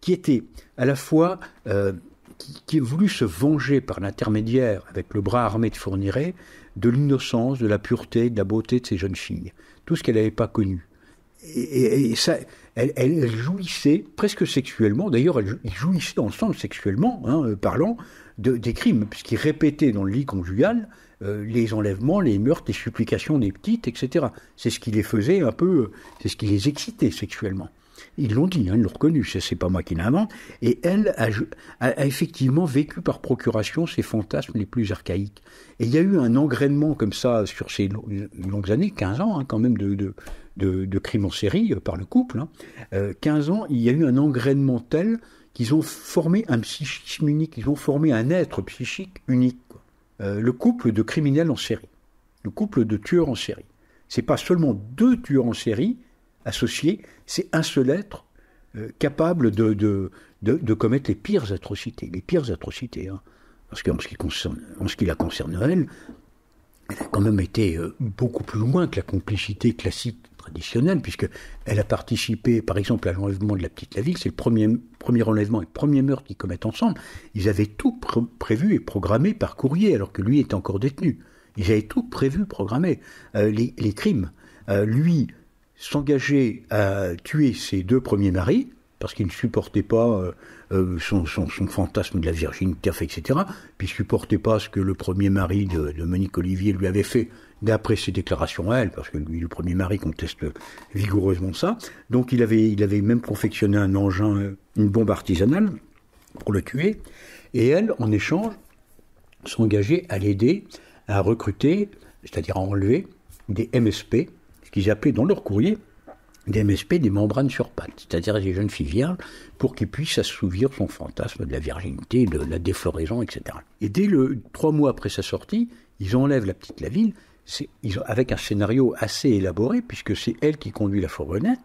qui était à la fois... Euh, qui, qui, a voulu se venger par l'intermédiaire, avec le bras armé de Fourniret, de l'innocence, de la pureté, de la beauté de ces jeunes filles. Tout ce qu'elle n'avait pas connu. Et, ça, elle, jouissait presque sexuellement, d'ailleurs elle jouissait ensemble sexuellement, hein, euh, parlant, des crimes, puisqu'ils répétaient dans le lit conjugal euh, les enlèvements, les meurtres, les supplications des petites, etc. C'est ce qui les faisait un peu, euh, c'est ce qui les excitait sexuellement. Ils l'ont dit, hein, ils l'ont reconnu, c'est pas moi qui l'invente. Et elle a, effectivement vécu par procuration ses fantasmes les plus archaïques. Et il y a eu un engraînement comme ça sur ces longues années, 15 ans hein, quand même de, crimes en série euh, par le couple. 15 hein. euh, ans, il y a eu un engraînement tel qu'ils ont formé un psychisme unique, ils ont formé un être psychique unique. Euh, le couple de criminels en série, le couple de tueurs en série. C'est pas seulement deux tueurs en série, associé, c'est un seul être euh, capable de, de, commettre les pires atrocités, les pires atrocités. Hein. Parce qu'en ce, qui concerne, en ce qui la concerne, elle, elle a quand même été euh, beaucoup plus loin que la complicité classique traditionnelle, puisque elle a participé, par exemple, à l'enlèvement de la petite Laville, C'est le premier, premier enlèvement et le premier meurtre qu'ils commettent ensemble. Ils avaient tout prévu et programmé par courrier, alors que lui était encore détenu. Ils avaient tout prévu, programmé. Euh, les, crimes. lui, s'engager à tuer ses deux premiers maris, parce qu'il ne supportait pas euh, euh, son, fantasme de la virginité, etc., puis ne supportait pas ce que le premier mari de, Monique Olivier lui avait fait, d'après ses déclarations à elle, parce que lui, le premier mari conteste vigoureusement ça. Donc il avait, il avait même confectionné un engin, une bombe artisanale, pour le tuer, et elle, en échange, s'engageait à l'aider à recruter, c'est-à-dire à enlever, des MSP, qu'ils appelaient dans leur courrier des MSP, des membranes sur pattes, c'est-à-dire des jeunes filles vierges, pour qu'ils puissent assouvir son fantasme de la virginité, de la défloraison, etc. Et dès le trois mois après sa sortie, ils enlèvent la petite Laville, avec un scénario assez élaboré, puisque c'est elle qui conduit la fourgonnette,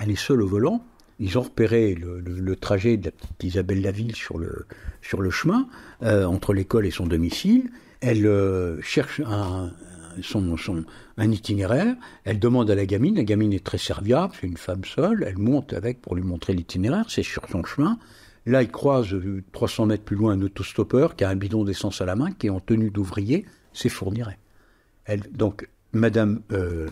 elle est seule au volant, ils ont repéré le, trajet de la petite Isabelle Laville sur le, sur le chemin, euh, entre l'école et son domicile, elle euh, cherche un, son, son, un itinéraire, elle demande à la gamine, la gamine est très serviable, c'est une femme seule, elle monte avec pour lui montrer l'itinéraire, c'est sur son chemin. Là, il croise 300 euh, mètres plus loin un autostoppeur qui a un bidon d'essence à la main, qui est en tenue d'ouvrier, c'est fournirait Elle, donc, Madame euh,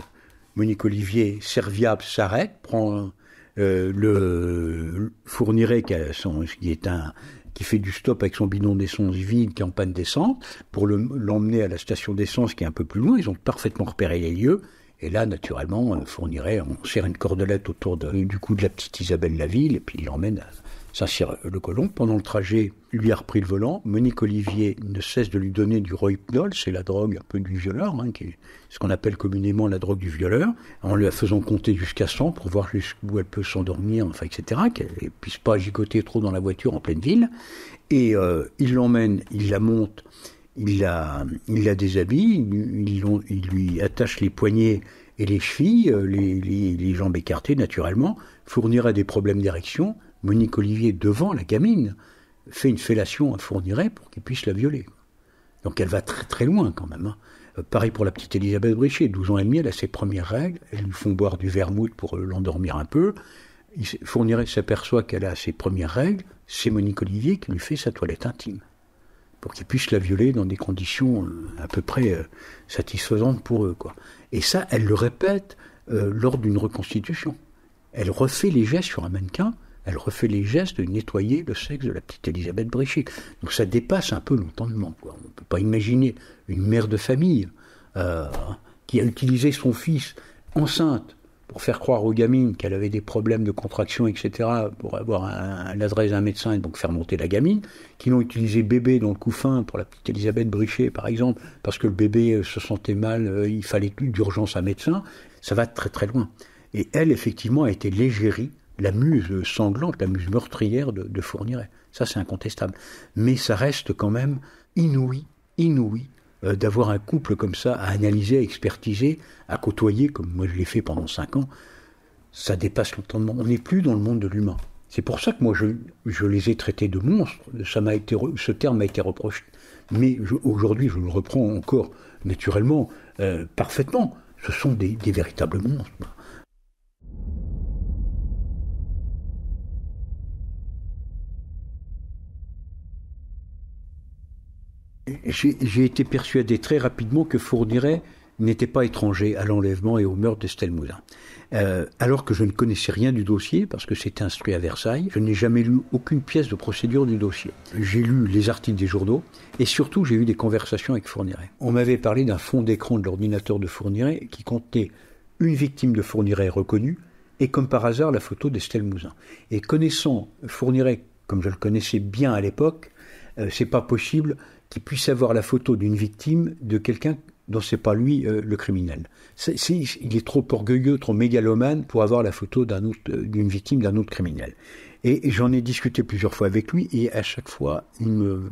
Monique Olivier, serviable, s'arrête, prend euh, le fournirait qui est un, qui fait du stop avec son bidon d'essence vide qui est en panne d'essence pour l'emmener à la station d'essence qui est un peu plus loin. Ils ont parfaitement repéré les lieux. Et là, naturellement, on fournirait, on serre une cordelette autour du cou de la petite Isabelle Laville et puis il l'emmène saint le colon Pendant le trajet, lui a repris le volant. Monique Olivier ne cesse de lui donner du rohypnol, c'est la drogue un peu du violeur, hein, qui ce qu'on appelle communément la drogue du violeur, en lui faisant compter jusqu'à 100 pour voir jusqu'où elle peut s'endormir, enfin, etc., qu'elle ne puisse pas gigoter trop dans la voiture en pleine ville. Et euh, il l'emmène, il la monte, il la, déshabille, il, lui attache les poignets et les chevilles, euh, les, les jambes écartées naturellement, fournira des problèmes d'érection, Monique Olivier, devant la gamine, fait une fellation à Fourniret pour qu'il puisse la violer. Donc elle va très très loin quand même. Hein. Euh, pareil pour la petite Elisabeth Brichet, 12 ans et demi, elle a ses premières règles, elles lui font boire du vermouth pour euh, l'endormir un peu. Il s'aperçoit qu'elle a ses premières règles, c'est Monique Olivier qui lui fait sa toilette intime, pour qu'il puisse la violer dans des conditions euh, à peu près satisfaisantes pour eux. Quoi. Et ça, elle le répète lors d'une reconstitution. Elle refait les gestes sur un mannequin, elle refait les gestes de nettoyer le sexe de la petite Elisabeth Brichet. Donc ça dépasse un peu l'entendement. On ne peut pas imaginer une mère de famille euh, qui a utilisé son fils enceinte pour faire croire aux gamines qu'elle avait des problèmes de contraction, etc., pour avoir l'adresse un médecin et donc faire monter la gamine, qui l'ont utilisé bébé dans le couffin pour la petite Elisabeth Brichet, par exemple, parce que le bébé euh, se sentait mal, euh, il fallait d'urgence un médecin, ça va très très loin. Et elle, effectivement, a été légérie la muse sanglante, la muse meurtrière de, de Ça, c'est incontestable. Mais ça reste quand même inouï, inouï euh, d'avoir un couple comme ça à analyser, à expertiser, à côtoyer, comme moi je l'ai fait pendant cinq ans. Ça dépasse l'entendement. On n'est plus dans le monde de l'humain. C'est pour ça que moi, je, les ai traités de monstres. Ça m'a été, ce terme m'a été reproché. Mais aujourd'hui, je le reprends encore naturellement, euh, parfaitement. Ce sont des véritables monstres. j'ai été persuadé très rapidement que Fourniret n'était pas étranger à l'enlèvement et au meurtre d'Estelle Moulin. Euh, alors que je ne connaissais rien du dossier, parce que c'était instruit à Versailles, je n'ai jamais lu aucune pièce de procédure du dossier. J'ai lu les articles des journaux, et surtout j'ai eu des conversations avec Fourniret. On m'avait parlé d'un fond d'écran de l'ordinateur de Fourniret qui contenait une victime de Fourniret reconnue, et comme par hasard la photo d'Estelle Mouzin. Et connaissant Fourniret, comme je le connaissais bien à l'époque, euh, c'est pas possible qu'il puisse avoir la photo d'une victime de quelqu'un dont c'est pas lui euh, le criminel. il est trop orgueilleux, trop mégalomane pour avoir la photo euh, d'une victime d'un autre criminel. Et, j'en ai discuté plusieurs fois avec lui et à chaque fois il me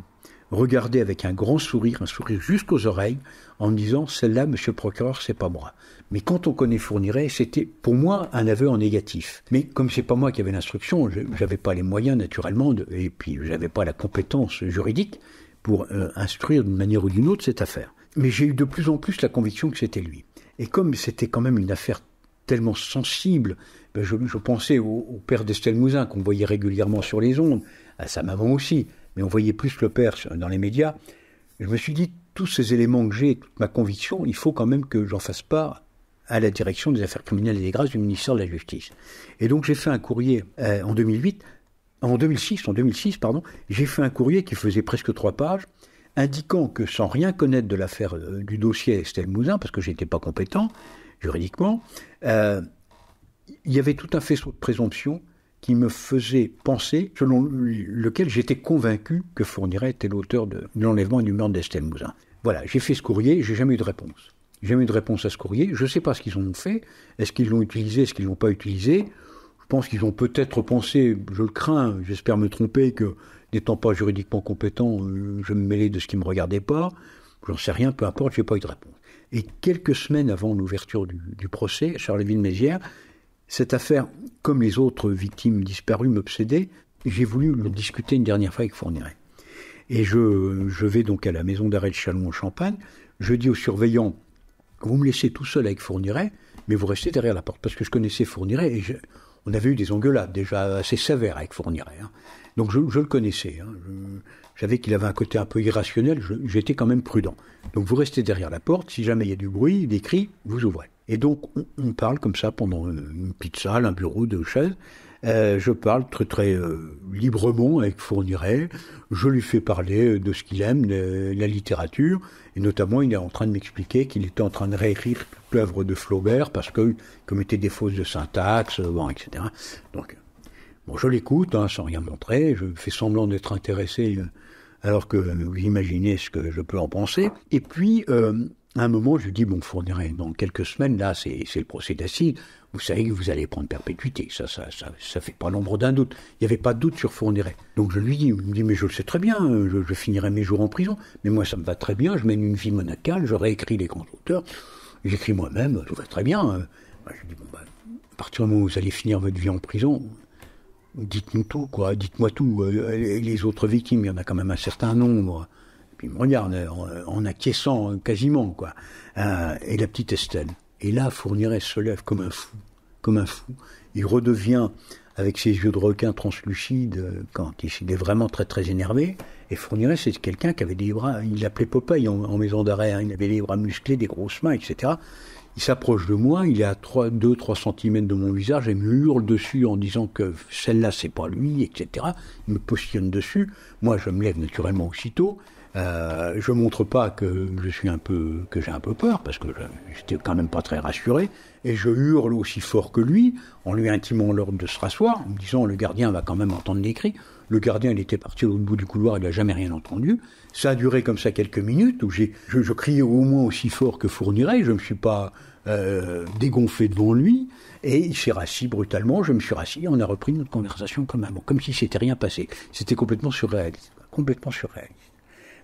regardait avec un grand sourire, un sourire jusqu'aux oreilles, en me disant celle-là, Monsieur le procureur, c'est pas moi. Mais quand on connaît Fourniret, c'était pour moi un aveu en négatif. Mais comme c'est pas moi qui avais l'instruction, je j'avais pas les moyens naturellement, et puis j'avais pas la compétence juridique, pour euh, instruire d'une manière ou d'une autre cette affaire. Mais j'ai eu de plus en plus la conviction que c'était lui. Et comme c'était quand même une affaire tellement sensible, ben, je, pensais au, père d'Estelle Mouzin qu'on voyait régulièrement sur les ondes, à sa maman aussi, mais on voyait plus le père dans les médias. Je me suis dit, tous ces éléments que j'ai, toute ma conviction, il faut quand même que j'en fasse part à la direction des affaires criminelles et des grâces du ministère de la Justice. Et donc j'ai fait un courrier euh, en 2008 en 2006, en 2006 pardon, j'ai fait un courrier qui faisait presque trois pages, indiquant que sans rien connaître de l'affaire euh, du dossier Estelle Mouzin, parce que je n'étais pas compétent juridiquement, euh, il y avait tout un faisceau de présomption qui me faisait penser, selon lequel j'étais convaincu que Fourniret était l'auteur de, l'enlèvement et du meurtre d'Estelle Mouzin. Voilà, j'ai fait ce courrier, j'ai jamais eu de réponse. J'ai jamais eu de réponse à ce courrier, je ne sais pas ce qu'ils ont fait, est-ce qu'ils l'ont utilisé, est-ce qu'ils ne l'ont pas utilisé, pense qu'ils ont peut-être pensé, je le crains, j'espère me tromper, que n'étant pas juridiquement compétent, euh, je me mêlais de ce qui ne me regardait pas. J'en sais rien, peu importe, n'ai pas eu de réponse. Et quelques semaines avant l'ouverture du, procès, procès, Charleville-Mézières, cette affaire, comme les autres victimes disparues, m'obsédait. J'ai voulu le discuter une dernière fois avec Fourniret. Et je, vais donc à la maison d'arrêt de Châlons en Champagne. Je dis au surveillant, vous me laissez tout seul avec Fourniret, mais vous restez derrière la porte. Parce que je connaissais Fourniret et je, on avait eu des engueulades déjà assez sévères avec Fourniret. Hein. Donc je, le connaissais. Hein. J'avais qu'il avait un côté un peu irrationnel, j'étais quand même prudent. Donc vous restez derrière la porte, si jamais il y a du bruit, des cris, vous ouvrez. Et donc on, parle comme ça pendant une pizza, un bureau, deux chaises. Euh, je parle très très euh, librement avec Fourniret. Je lui fais parler euh, de ce qu'il aime, de, la littérature. Et notamment, il est en train de m'expliquer qu'il était en train de réécrire toute l'œuvre de Flaubert parce qu'il commettait des fausses de syntaxe, etc. Donc, bon, je l'écoute hein, sans rien montrer. Je fais semblant d'être intéressé alors que vous imaginez ce que je peux en penser. Et puis, à un moment, je dis, bon, Fourniret, dans quelques semaines, là, c'est le procès d'acide, vous savez que vous allez prendre perpétuité. Ça, ça, ça, ça fait pas l'ombre d'un doute. Il n'y avait pas de doute sur Fourniret. Donc je lui dis, il me dit, mais je le sais très bien, euh, je, finirai mes jours en prison. Mais moi, ça me va très bien, je mène une vie monacale, je réécris les grands auteurs, j'écris moi-même, euh, tout va très bien. Euh. Bah, je lui dis, bon, bah, à partir du moment où vous allez finir votre vie en prison, dites-nous tout, quoi, dites-moi tout. Les autres victimes, il y en a quand même un certain nombre. puis il me regarde en, en quasiment, quoi. Hein, et la petite Estelle. Et là, Fourniret se lève comme un fou, comme un fou. Il redevient avec ses yeux de requin translucides euh, quand il est vraiment très très énervé. Et Fourniret, c'est quelqu'un qui avait des bras, il l'appelait Popeye en, maison d'arrêt, hein. il avait des bras musclés, des grosses mains, etc. Il s'approche de moi, il est à 2-3 cm de mon visage et me hurle dessus en disant que celle-là, c'est pas lui, etc. Il me positionne dessus. Moi, je me lève naturellement aussitôt. Euh, je montre pas que je suis un peu que j'ai un peu peur parce que j'étais quand même pas très rassuré et je hurle aussi fort que lui en lui intimant l'ordre de se rasseoir en me disant le gardien va quand même entendre des cris. Le gardien il était parti l'autre bout du couloir il n'a jamais rien entendu. Ça a duré comme ça quelques minutes où j'ai je, criais au moins aussi fort que fournirait. Je me suis pas euh, devant lui et il s'est rassis brutalement. Je me suis rassis et on a repris notre conversation comme avant comme si c'était rien passé. C'était complètement surréaliste complètement surréaliste.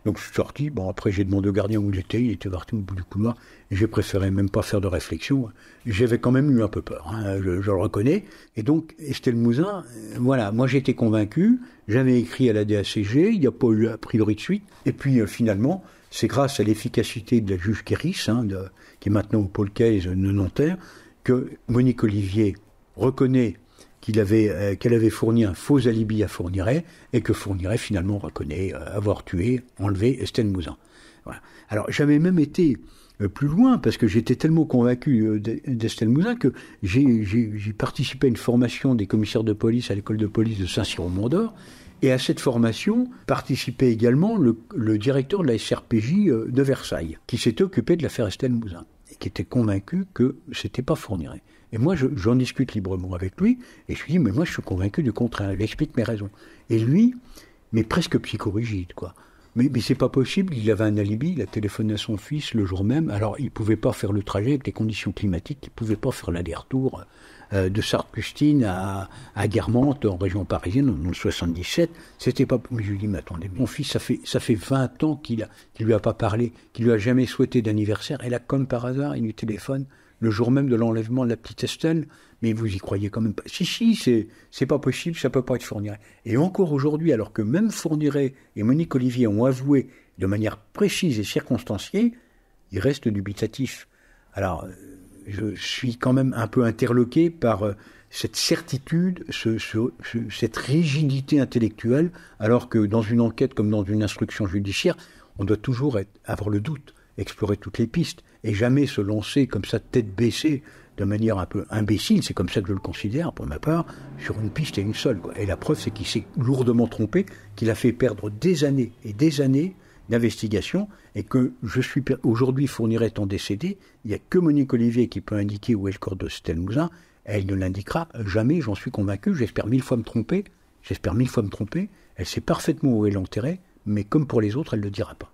Donc je suis sorti. Bon, après, j'ai demandé au gardien où il était. Il était parti au bout du couloir. J'ai préféré même pas faire de réflexion. J'avais quand même eu un peu peur, hein. je, le reconnais. Et donc, Estelle Mouzin, euh, voilà, moi j'étais convaincu. J'avais écrit à la DACG. Il n'y a pas eu a priori de suite. Et puis euh, finalement, c'est grâce à l'efficacité de la juge Kéris, hein, qui est maintenant au pôle Case euh, de Nanterre, que Monique Olivier reconnaît euh, qu'elle avait, fourni un faux alibi à Fourniret et que Fourniret finalement reconnaît euh, avoir tué, enlevé Estelle Mouzin. Alors j'avais même été euh, plus loin parce que j'étais tellement convaincu d'Estelle Mouzin que j'ai participé à une formation des commissaires de police à l'école de police de saint cyr au mont et à cette formation participait également le, directeur de la SRPJ de Versailles qui s'était occupé de l'affaire Estelle Mouzin et qui était convaincu que c'était pas Fourniret. Et moi, j'en discute librement avec lui, et je lui dis, mais moi, je suis convaincu du contraire. explique mes raisons. Et lui, mais presque psychorigide, quoi. Mais, mais c'est pas possible, il avait un alibi, il a téléphoné à son fils le jour même, alors il pouvait pas faire le trajet avec les conditions climatiques, il pouvait pas faire l'aller-retour euh, de Sarcustine à, à Guermantes, en région parisienne, en 1977, c'était pas... je lui dis, mais attendez, mon fils, ça fait, ça fait 20 ans qu'il a, lui a pas parlé, qu'il lui a jamais souhaité d'anniversaire, et là, comme par hasard, il lui téléphone le jour même de l'enlèvement de la petite Estelle, mais vous y croyez quand même pas. Si, si, c'est, pas possible, ça peut pas être Fourniret. Et encore aujourd'hui, alors que même Fourniret et Monique Olivier ont avoué de manière précise et circonstanciée, il reste dubitatif. Alors, euh, je suis quand même un peu interloqué par euh, cette certitude, cette rigidité intellectuelle, alors que dans une enquête comme dans une instruction judiciaire, on doit toujours avoir le doute, explorer toutes les pistes et jamais se lancer comme ça tête baissée de manière un peu imbécile, c'est comme ça que je le considère pour ma part, sur une piste et une seule. Et la preuve, c'est qu'il s'est lourdement trompé, qu'il a fait perdre des années et des années d'investigation, et que je suis aujourd'hui fournirait ton décédé, il n'y a que Monique Olivier qui peut indiquer où est le corps de Stelmousin elle ne l'indiquera jamais, j'en suis convaincu, j'espère mille fois me tromper, j'espère mille fois me tromper, elle sait parfaitement où elle l'enterrait, mais comme pour les autres, elle ne le dira pas.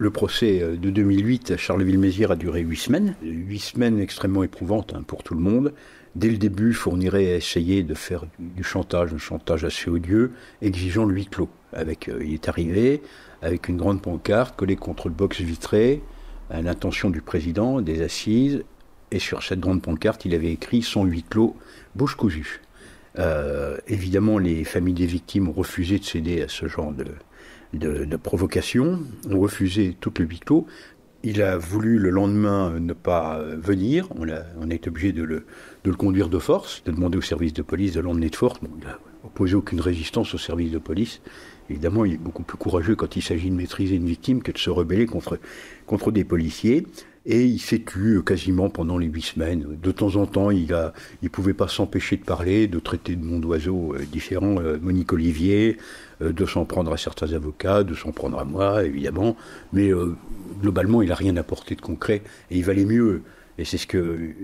Le procès euh, de 2008 à Charleville-Mézières a duré huit semaines, huit semaines extrêmement éprouvantes hein, pour tout le monde. Dès le début, fournirait a essayé de faire du chantage, un chantage assez odieux, exigeant le huis clos. Avec, euh, il est arrivé avec une grande pancarte collée contre le box vitré, à l'intention du président des assises, et sur cette grande pancarte, il avait écrit son huis clos, bouche cousue. Euh, évidemment, les familles des victimes ont refusé de céder à ce genre de, de, provocation, ont refusé tout le Il a voulu le lendemain ne pas euh, venir. On a, obligé de le, conduire de force, de demander au service de police de l'emmener de force. il n'a opposé aucune résistance au service de police. Évidemment, il est beaucoup plus courageux quand il s'agit de maîtriser une victime que de se rebeller contre, des policiers. Et il s'est tu euh, quasiment pendant les huit semaines. De temps en temps, il ne pouvait pas s'empêcher de parler, de traiter de mon oiseau euh, différent, Monique Olivier, euh, de s'en prendre à certains avocats, de s'en prendre à moi, évidemment. Mais euh, globalement, il n'a rien apporté de concret et il valait mieux. Et c'est ce que euh,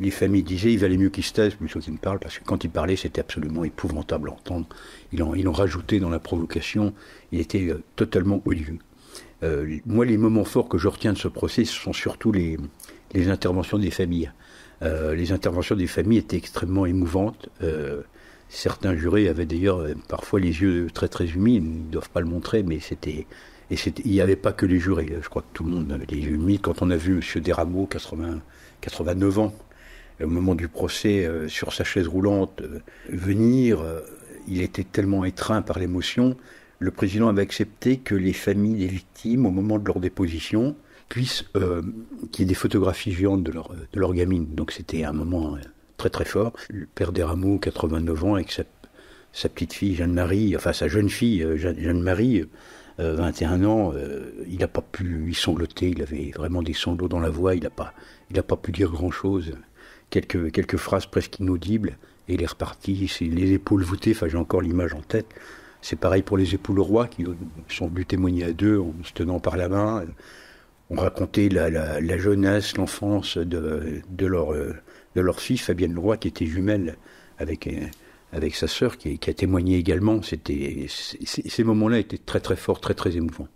les familles disaient, il valait mieux qu'il se taise plutôt qu'il ne parle, parce que quand il parlait, c'était absolument épouvantable à entendre. Ils l'ont ils rajouté dans la provocation, il était totalement odieux. moi, les moments forts que je retiens de ce procès, ce sont surtout les, interventions des familles. les interventions des familles étaient extrêmement émouvantes. Certains jurés avaient d'ailleurs euh, parfois les yeux très très humides, ils ne doivent pas le montrer, mais c'était. Et il n'y avait pas que les jurés, je crois que tout le monde avait les yeux humides. Quand on a vu M. Desrameaux, 80, 89 ans, euh, au moment du procès, euh, sur sa chaise roulante, venir, il était tellement étreint par l'émotion, le président avait accepté que les familles des victimes, au moment de leur déposition, puissent qu'il y ait des photographies géantes de leur, de leur gamine. Donc c'était un moment très très fort. Le père des Rameaux, 89 ans, avec sa, petite fille Jeanne-Marie, enfin sa jeune fille euh, Jeanne-Marie, 21 euh, euh, ans, il n'a pas pu, y sangloter, il avait vraiment des sanglots dans la voix, il n'a pas, pas pu dire grand-chose. Quelques, quelques phrases presque inaudibles, et il est reparti, les épaules voûtées, enfin j'ai encore l'image en tête. C'est pareil pour les époux le roi qui sont venus témoigner à deux en se tenant par la main. ont raconté la, la, jeunesse, l'enfance de, de, leur, de leur fille, Fabienne Leroy, qui était jumelle avec, euh, avec sa sœur, qui, a témoigné également. C'était, ces moments-là étaient très très forts, très très émouvants.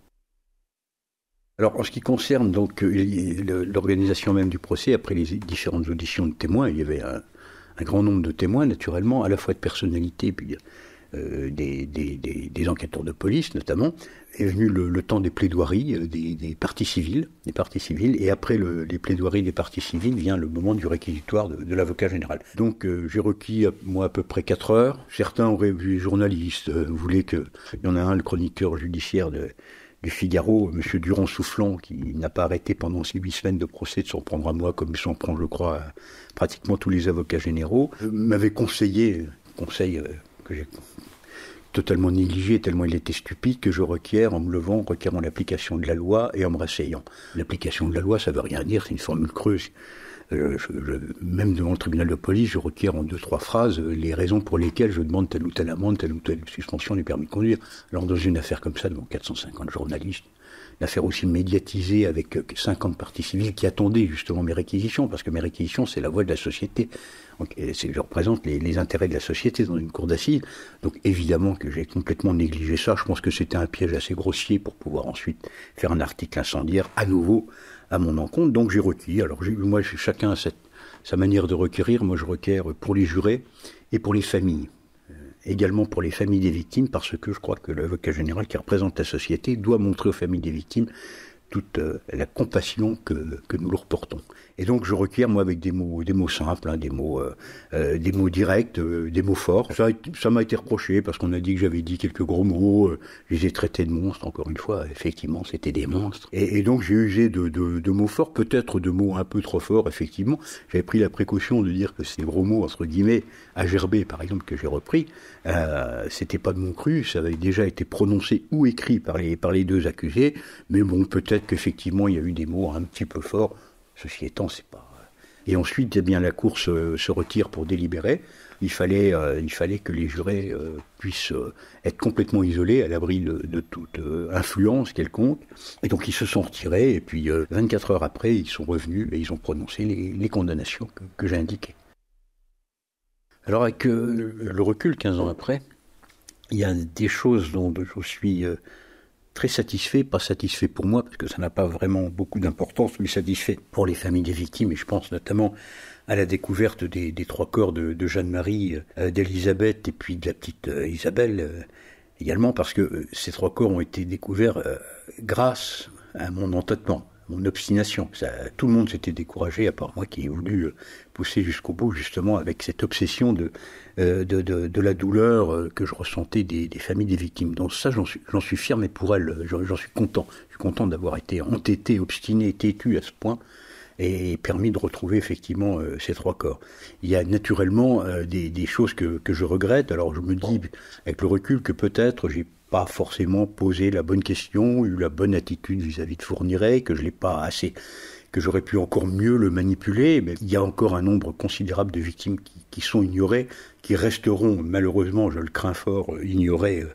Alors, en ce qui concerne donc euh, l'organisation même du procès, après les différentes auditions de témoins, il y avait un, grand nombre de témoins, naturellement, à la fois de personnalités, puis euh, des, des, enquêteurs de police notamment, est venu le, temps des plaidoiries euh, des, parties civiles, des parties civiles, et après les plaidoiries des parties civiles vient le moment du réquisitoire de, l'avocat général. Donc euh, j'ai requis moi à peu près 4 heures. Certains auraient vu journalistes, voulaient que il y en a un, le chroniqueur judiciaire de du Figaro, M. Durand Soufflant, qui n'a pas arrêté pendant ces huit semaines de procès de s'en prendre à moi, comme il s'en prend, je crois, à pratiquement tous les avocats généraux, m'avait conseillé, conseil que j'ai totalement négligé, tellement il était stupide, que je requiert, en me levant, en requérant l'application de la loi et en me rasseyant. L'application de la loi, ça veut rien dire, c'est une formule creuse. Euh, même devant le tribunal de police, je requiers en deux, trois phrases les raisons pour lesquelles je demande telle ou telle amende, telle ou telle suspension du permis de conduire. Alors dans une affaire comme ça, devant 450 journalistes, une affaire aussi médiatisée avec 50 euh, parties civiles qui attendaient justement mes réquisitions, parce que mes réquisitions, c'est la voie de la société je représente les, intérêts de la société dans une cour d'assises. Donc évidemment que j'ai complètement négligé ça. Je pense que c'était un piège assez grossier pour pouvoir ensuite faire un article incendiaire à nouveau à mon encontre. Donc j'ai requis. Alors moi, chacun a sa manière de requérir. Moi, je requiers pour les jurés et pour les familles. Euh, également pour les familles des victimes, parce que je crois que l'avocat général qui représente la société doit montrer aux familles des victimes toute euh, la compassion que nous leur portons. Et donc je requiers, moi, avec des mots, des mots simples, hein, des, mots, euh, euh, des mots directs, euh, des mots forts. Ça, m'a été reproché parce qu'on a dit que j'avais dit quelques gros mots. Euh, je les ai traités de monstres, encore une fois. Effectivement, c'était des monstres. Et, donc j'ai usé de, de, mots forts, peut-être de mots un peu trop forts, effectivement. J'avais pris la précaution de dire que ces gros mots, entre guillemets, à par exemple, que j'ai repris, c'était pas de mon cru. Ça avait déjà été prononcé ou écrit par les, par les deux accusés. Mais bon, peut-être qu'effectivement, il y a eu des mots un petit peu forts Ceci étant, c'est pas. Euh. Et ensuite, eh bien, la Cour euh, se, retire pour délibérer. Il fallait, euh, il fallait que les jurés puissent être complètement isolés, à l'abri de, toute influence quelconque. Et donc, ils se sont retirés. Et puis, 24 heures après, ils sont revenus et ils ont prononcé les, condamnations que, que j'ai indiquées. Alors, avec le recul, 15 ans après, il y a des choses dont je suis très satisfait, pas satisfait pour moi, parce que ça n'a pas vraiment beaucoup d'importance, mais satisfait pour les familles des victimes, et je pense notamment à la découverte des, trois corps de, Jeanne-Marie, euh, d'Elisabeth et puis de la petite euh, Isabelle, euh, également parce que ces trois corps ont été découverts grâce à mon entêtement mon obstination. Ça, tout le monde s'était découragé, à part moi qui ai voulu euh, pousser jusqu'au bout, justement, avec cette obsession de, euh, de, la douleur euh, que je ressentais des, familles des victimes. Donc ça, j'en suis, suis fier, mais pour elle, j'en suis content. Je suis content d'avoir été entêté, obstiné, têtu à ce point et permis de retrouver effectivement ces trois corps. Il y a naturellement des, choses que je regrette. Alors je me dis avec le recul que peut-être j'ai forcément posé la bonne question, eu la bonne attitude vis-à-vis de Fourniret, que je l'ai pas assez, que j'aurais pu encore mieux le manipuler. Mais il y a encore un nombre considérable de victimes qui, sont ignorées, qui resteront malheureusement, je le crains fort, euh, ignorées euh,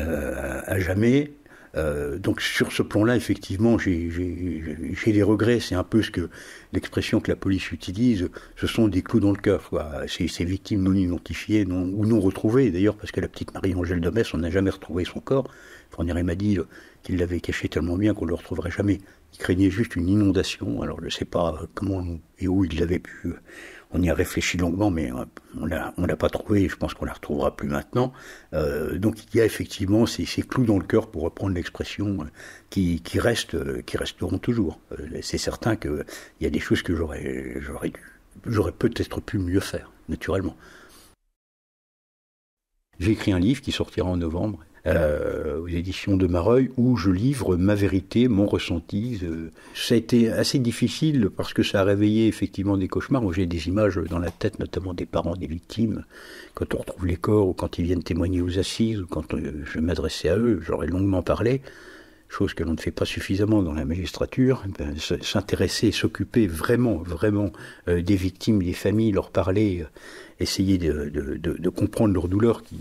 euh, à jamais. Euh, donc sur ce plan-là, effectivement, j'ai des regrets. C'est un peu ce que l'expression que la police utilise, ce sont des clous dans le cœur. Ces victimes non identifiées ou non retrouvées, d'ailleurs, parce que la petite Marie-Angèle de Metz, on n'a jamais retrouvé son corps. Fournier m'a dit euh, qu'il l'avait caché tellement bien qu'on ne le retrouverait jamais. Il craignait juste une inondation. Alors je ne sais pas euh, comment et où il l'avait pu on y a réfléchi longuement, mais on ne l'a pas trouvé, et je pense qu'on ne la retrouvera plus maintenant. Euh, donc il y a effectivement ces, clous dans le cœur, pour reprendre l'expression, euh, qui, euh, qui resteront toujours. C'est certain qu'il y a des choses que j'aurais peut-être pu mieux faire, naturellement. J'ai écrit un livre qui sortira en novembre, euh, aux éditions de Mareuil, où je livre ma vérité, mon ressenti. Euh. Ça a été assez difficile parce que ça a réveillé effectivement des cauchemars. J'ai des images dans la tête, notamment des parents des victimes, quand on retrouve les corps, ou quand ils viennent témoigner aux assises, ou quand euh, je m'adressais à eux, j'aurais longuement parlé chose que l'on ne fait pas suffisamment dans la magistrature, eh ben, s'intéresser, s'occuper vraiment, vraiment des victimes, des familles, leur parler, essayer de, de, de, comprendre leur douleur. Qui,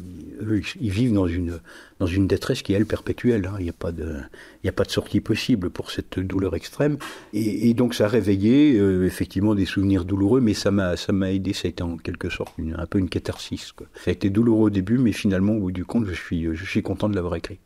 ils vivent dans une, dans une détresse qui est, elle, perpétuelle. Hein. Il n'y a, pas de, il a pas de sortie possible pour cette douleur extrême. Et, donc, ça a réveillé, euh, effectivement, des souvenirs douloureux, mais ça m'a aidé. Ça a été en quelque sorte un peu une catharsis. Ça a été douloureux au début, mais finalement, au bout du compte, je suis, je suis content de l'avoir écrit.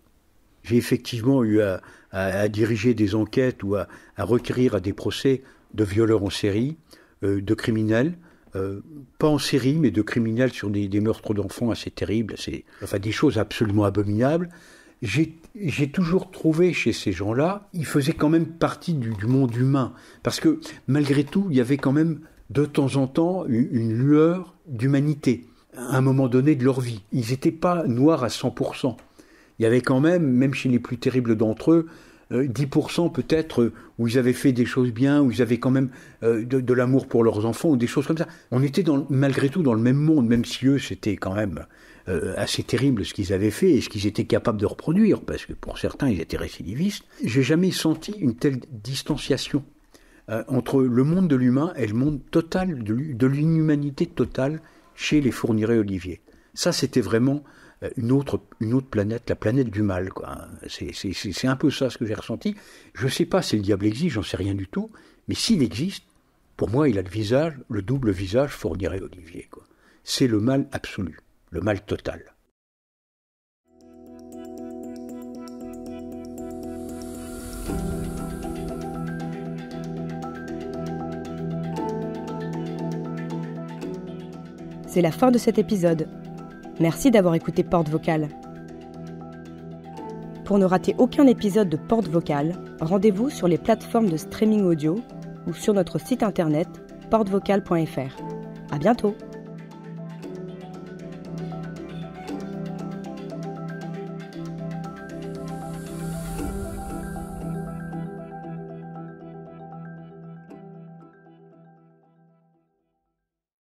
J'ai effectivement eu à, à, diriger des enquêtes ou à, à requérir à des procès de violeurs en série, euh, de criminels, euh, pas en série, mais de criminels sur des, meurtres d'enfants assez terribles, assez, enfin des choses absolument abominables. J'ai toujours trouvé chez ces gens-là, ils faisaient quand même partie du, monde humain, parce que malgré tout, il y avait quand même de temps en temps une, une lueur d'humanité, à un moment donné de leur vie. Ils n'étaient pas noirs à 100%. Il y avait quand même, même chez les plus terribles d'entre eux, 10% euh, peut-être euh, où ils avaient fait des choses bien, où ils avaient quand même euh, de, l'amour pour leurs enfants, ou des choses comme ça. On était malgré tout dans le même monde, même si eux, c'était quand même assez terrible ce qu'ils avaient fait et ce qu'ils étaient capables de reproduire, parce que pour certains, ils étaient récidivistes. J'ai jamais senti une telle distanciation entre le monde de l'humain et le monde total, de l'inhumanité totale chez les fournirais Olivier. Ça, c'était vraiment euh, une autre, planète, la planète du mal. C'est un peu ça ce que j'ai ressenti. Je ne sais pas si le diable existe, j'en sais rien du tout, mais s'il existe, pour moi, il a le visage, le double visage fournirait Olivier. C'est le mal absolu, le mal total. C'est la fin de cet épisode. Merci d'avoir écouté Porte Vocale. Pour ne rater aucun épisode de Porte Vocale, rendez-vous sur les plateformes de streaming audio ou sur notre site internet portevocale.fr. À bientôt!